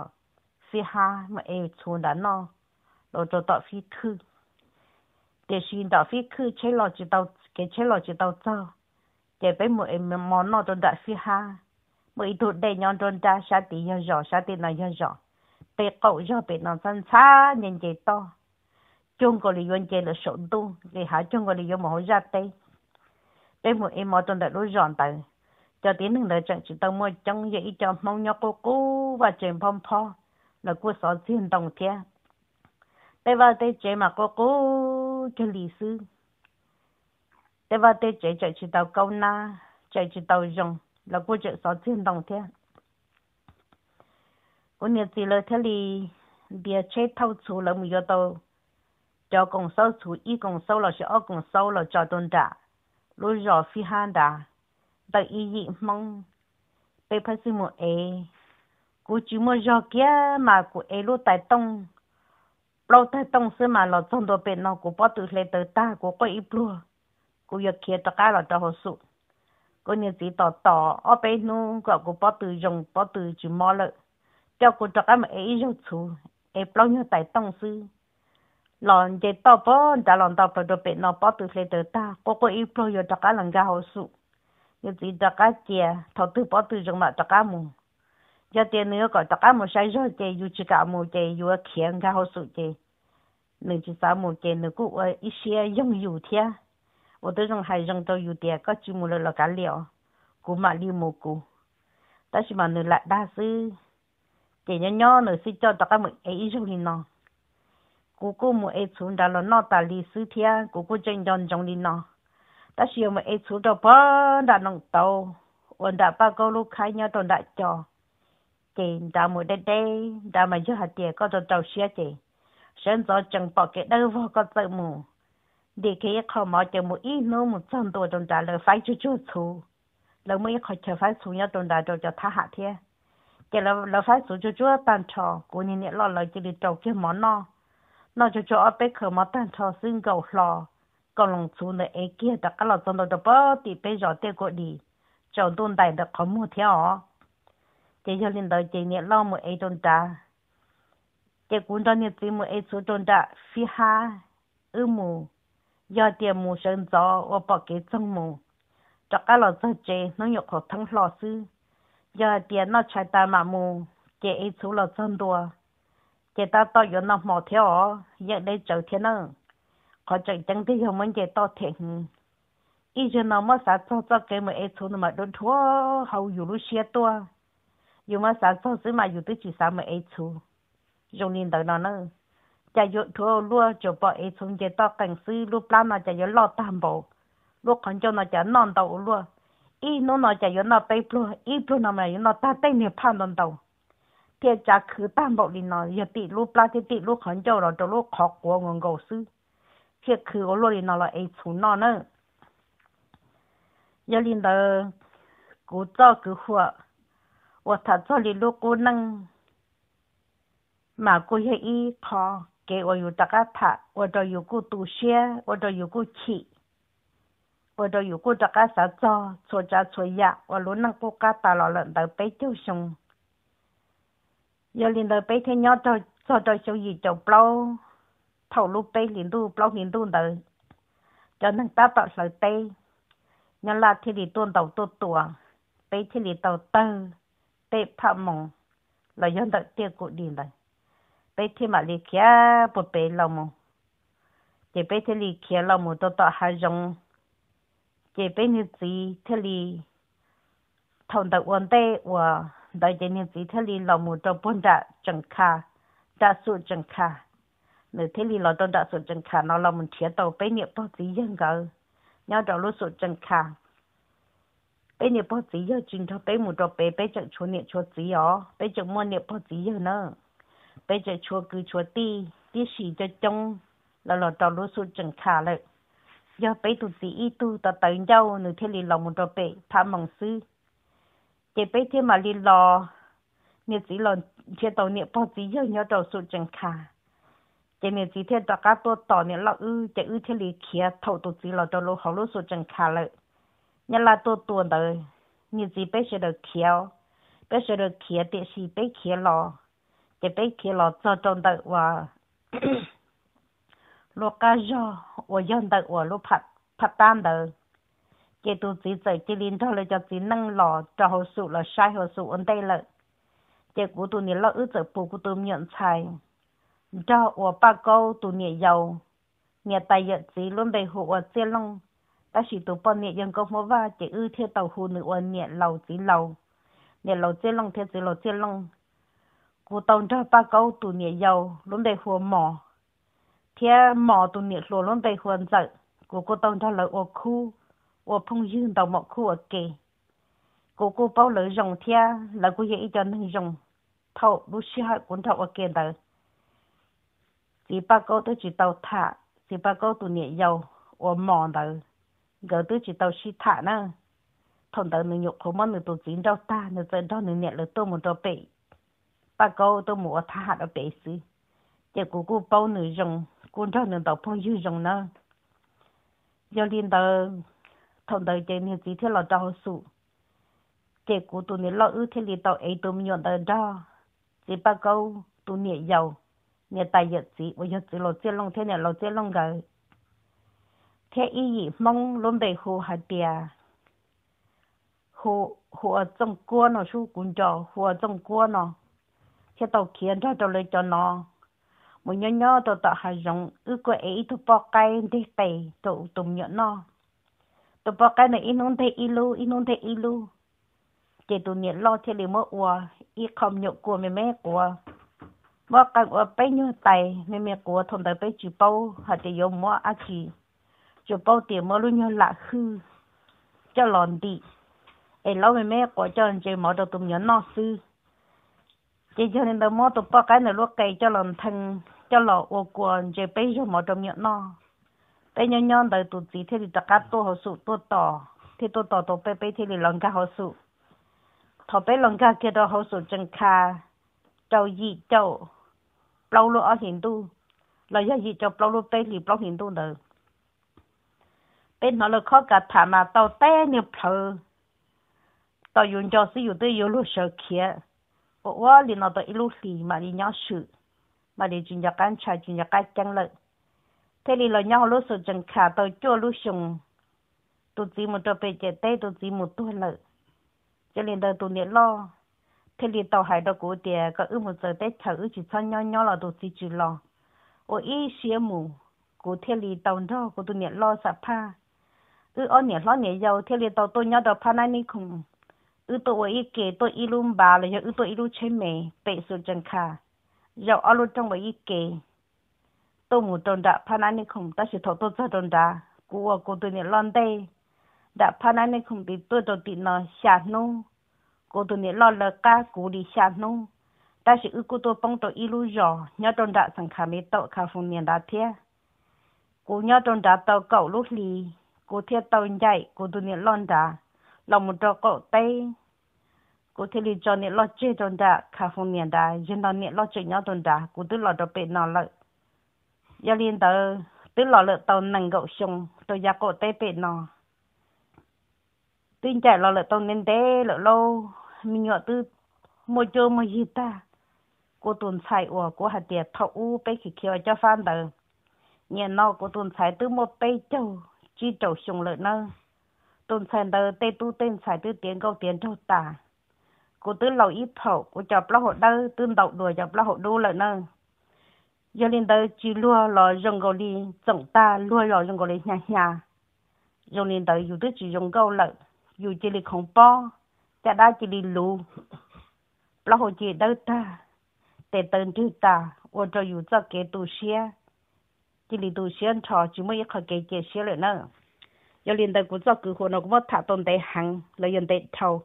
ha mà em chu da nó, lo to to fi khu để xin đạo phi khu chế lo chỉ tàu cái chế lo chỉ tàu cho để bé mu em mò nó cho đại phi ha mỗi ít tụt đây nhon cho ta sa tí yo yo sa tí nó yo yo bé cậu yo bé nó san sa nhìn chế to 中国的原件的首都，给还中国的有么热的，对么一毛东的路上的，叫点人来整起到么中也一叫猫鸟哥哥 và chuyện phong phó là cô sáu thiên đồng thiên đây vào đây chế mà cô cô cho lý sư đây vào đây chế chạy chỉ tàu câu na chạy chỉ tàu rồng là cô chạy sáu đồng thiên cô nhiều gì lời thế thì chế thâu chú là một yếu cho công sâu thủ y công sâu là sẽ ở công sâu là cho tôn trả lối rõ phi han đã tại y dị mong bê phát sinh một e cú chú một rõ kia mà cú e lô tại tông lâu tại tông xưa mà là trong đồ bê nó cú bỏ từ lê tới ta cú có ít lúa cú giờ kia tất cả là cho hồ sụ cú nhớ chỉ tỏ tỏ ở bên nu gọi cú bỏ từ dùng bỏ từ chú mò lợi cho cú tất cả mà e ý rõ chú e bao nhiêu tại tông xưa lòng chế tao bó đã lòng tao phải đồ bệ nó bó từ lệ tờ ta có có ít pro yo đặc lòng gà hồ sụ như tí tao cá chè thầu tư bó từ rừng mà tao cá mù giờ tiền nữa còn tao cá mù sai rồi chè yu chỉ cả mù chè yu khiến gà hồ sụ chè nữ chỉ sao mù chè nữ cũng ít xe dùng yu thia ở tới rừng hay rừng tao yu tiền có chỉ mà đi lại đa sư chè nhỏ nhỏ nữ cho đặc cá mù ấy dùng hình cô cô ai xuống đã là nó ta lì sư thia cô cô chân đòn trong đi nó ta xìu mà ai xuống đâu bơ đã nông tàu ổn đã ba câu lúc khai nhau đòn đã cho chị đã mua đây đây mà chưa hạt tiền có cho tàu xe chị sân gió chẳng bỏ đâu có tự mù để khi khó mà chờ một ít nữa một trăm tuổi đòn phải chú chú chú lâu mới phải xuống chú chú tan trò cô nhìn chỉ đi trâu cái món nó cho cho ở bên khởi mà tan cho xin cầu lò cầu lòng chú nữa ấy kia đã các lò trong đó được bao thì bây giờ tiêu gọi đi cho đun đại được có mua theo chỉ cho linh đời chỉ niệm lo một ấy đun ta chỉ cũng cho niệm chỉ một ấy chú đun phi ha ư mù do tiền mù sơn gió và bỏ cái trong mù cho các lò cho chế nó nhục họ thắng lò sư do tiền nó chạy ta mà mù chỉ ấy chú lò chân đùa chị ta to yếu nó mò theo giờ đây chờ thế nữa có chạy chẳng thấy không muốn chị to thiệt ý chứ nó mà sao cho cho cái mà ai ấy nó mà đốn thua hầu dù lúc xe tua dù mà sao cho xứ mà dù tới chỉ sao mà ai xuống dùng điện tới nó nữa chả dù thua luôn cho bỏ ấy xuống chị to cảnh sư lúc làm nó chả dù lo tam bộ lúc còn cho nó chả non đầu luôn ý nó nó chả dù nó bay luôn ý luôn nó mà nó ta tay nè phan đầu cái trả khứ tam bộ đi nó giờ tỷ lúc ba cái tỷ lúc hắn châu rồi cho lúc khó của ngon gầu sư cái khứ của lôi nó là ấy chú nó nữa giờ linh đó cú cho cứ hùa 我他这里如果能，马过些一考，给我有这个他，我这有个读学，我这有个气，我这有个这个啥子，做这做呀，我如能过个大老人的白就凶。giờ liền đời bé thế nhớ cho cho cho cho gì cho bao thầu lúc bé liền tu bao liền tu đời cho nên ta tạo sợi tê nhớ là thì đi tuôn tàu tu tùa bé thì đi tàu tơ tê phạm mộng là dân đợi tiêu cụ đi đời bé thì mà lì kia bột bé lâu mộng chỉ bé thì lì kia lâu mộng tôi tạo hai dòng chỉ bé như gì thì lì thầu đợi uốn tê và đại diện nhân chỉ thế li lò mù trong bốn đã chẳng khả đã sụ chẳng khả nữ thế li lò trong đã sụ chẳng khả nó là mình chia tàu bấy nhiêu bao gì dân gờ nhau đó lúc sụ chẳng khả bấy nhiêu bao gì giờ chính cho bấy mù trong bấy bấy chẳng chua niệm chua gì ó bấy chẳng mua niệm bao gì giờ nữa bấy chẳng chua cứ chua tì tì xì cho trông là lò trong lúc sụ chẳng khả lại do bấy tụt gì ít tu ta tới đâu nữ thế li lò mù trong bấy thả mong sư chế bây thế mà đi lò nhà chỉ lò chế tàu nhà bao chỉ giờ nhớ đầu số chân khả chế nhà chỉ thế đó cả tổ tàu nhà lọ ư chế ư thế lì kia thầu tổ chỉ lò đầu lô hậu lô số chân khả lợi nhà là tổ tuần đời nhà chỉ bây giờ được kia bây giờ được kia để gì bây kia lò chế bây kia lò cho trong đời và lô cá rô và dân đời và lô phát phát tan cái tu chỉ dạy cái linh thôi là cho chỉ nâng lò cho hồ sụ là sai hồ sụ ấn đây là cái của tu này lo ước giờ bù của tu nhận xài cho ở ba câu tu nhẹ giàu nhẹ tài vật chỉ luôn bị hộ ở xe long ta chỉ tu bao nhẹ dân công mua va chỉ ư theo tàu hồ nữ ở nhẹ lầu chỉ lầu nhẹ lầu xe long theo chỉ lầu xe long của tàu cho ba câu tu nhẹ giàu luôn bị hộ mỏ theo mỏ tu nhẹ luôn luôn bị hộ giận của cô tàu cho lời ô khu 我碰见到 một khu ở kề cô cô bao lỡ rồng thia là cô dễ cho nên rồng thầu lúc xí hai cuốn thầu ở kề đó chỉ ba cô tôi chỉ tàu thả chỉ ba cô tụi nhẹ dầu ở mò đó gỡ tôi chỉ tàu xí thả nữa thằng đó nó nhục không nó tụi chính đâu ta nó vẫn đó nó nhẹ là tôi muốn cho bị ba cô tôi muốn thả hạt ở bị xí chỉ cô cô bao nửa rồng cuốn thầu nó tàu phong dư rồng nữa giờ liên tờ thông đời chơi nhiều gì thế là đau sụ chế của tu này lo ư thế lý tàu ấy tụi nhọn đời đó chỉ ba câu tu nhẹ giàu nhẹ tài giật gì bây giờ chỉ lo chơi long thế này lo chơi long gầy thế ý gì mong luôn đầy hồ hạt bia hồ hồ ở trong cua nó su cũng cho hồ ở trong cua nó thế tàu khiến cho tao lấy cho nó mỗi nhớ nhớ tao tạo hà giống ư cái ấy tụi bao cái đi tẩy tụi tụi nhọn nó tôi bảo cái này inun thế ilu inun thế ilu chỉ tụi nhiệt lo chơi liệu mơ ua y không nhậu của mẹ mẹ của mà cái ua bé như tay mẹ mẹ của thằng tay bé chú bao họ chỉ dùng mua á chỉ chụp bao tiền mơ luôn nhau lạ hư cho lòn đi ấy lo mẹ mẹ của cho anh chị mở đầu tụi nhẫn nó sư chỉ cho nên tôi mua tụi bao cái này lúc cây cho lòn thân cho lọ ua của anh chị bé rồi mở đầu nhẫn nọ ต่ย้อนย้อนแต่ตัวจีเที่ยวตะกัดตัวหัวสุตัวต่อ ที่ตัวต่อตัวเปไปเที่ยวหลังกาหัวสุทอเป๊ะหลังกาเกิดหัวสุจังคาเจ้าหยีเจ้าเปล่าลูกเอาหินตู้เราอยากหยีเจ้าเปล่าลูกเป๊ะหรือเปล่าหินตู้เด้อเป็นนอเราข้อกัดถามาเต่าเต้เนี่ยเพลต่อยุ่งจอสิอยู่ด้วยยู่ลูเชเคียบอกว่าลีนอตัวอีลูสีมาลีย้อสือมาลีจุนยากันชายจุนยากันจังเลย thế thì là nhau lúc sự chẳng khả tôi chua lúc sùng tôi chỉ một trăm bảy chế tê tôi chỉ một tuổi lợi cho nên tôi tôi nhớ lo thế thì tàu hải đó của tiền có ư một giờ tết thở ư chỉ cho nhau nhau là tôi chỉ chỉ lo ô ý xía mù của thế thì tàu đó của tôi nhớ lo sạp pa ư ô nhớ lo nhớ giàu thế thì tàu tôi nhớ đó pa này ni cùng ư tôi ý kể tôi ý luôn bà là ư tôi ý luôn chơi mẹ bảy số chẳng khả giàu ở luôn trong bởi ý kể ต้งตงดาพานานิคงตัชิททตตจดงดากูว่ากูตัวนี้ลอนเตดาพานานิคงติตัวตัวตินาชาหนกูตัวนี้ลอนละกากูดิชาหนตัชิอุกูตัวปงตัวอิรูยอนยอดงดาสังขามิโต้าฟงเนียนดาเทียกูยอดงดาตัวเก่าลุลีกูเทียตัวใหญ่กูตัวนี้ลอนดาลำมุดก็เต้กูที่รีจอนี่ล็อกจ้าตัวเด็กคาฟูเนียดายินดอนี่ล็อกเจ้ตังเด็กกูตื่นล็อกตัวเป็นนอนเลย giờ liên tờ tôi lò lợt tàu nằng gậu sùng tôi ra cổ tê bệt nọ tin chạy lò lợt tàu nên tê lợ lâu mình nhọ tư môi chơ môi hi ta cô tuần xài ủa cô hạt tiệt thọ u bê khỉ khio cho phan tờ nhà nọ cô tuần xài tư một bê châu chi trầu sùng lợt nơ tuần xài tờ tê tu tên xài tư tiếng câu tiếng châu tả cô tư lầu ít thọ cô chọc lo hộ đơ tương đậu đuổi chọc lo hộ đu lợt nơ 幺零头就落了人个的总打落幺人个的想想，幺零头有的就人高了，有的去空房，在那里住，不好见到他，在东州的我这有只街道线，这里都线差，就没一块给道线了呢。幺零头古早干活那个，他太得在那在人头，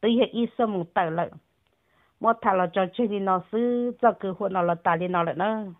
都有意裳没得了，我他老叫去的那事，做干活那了打理那了呢。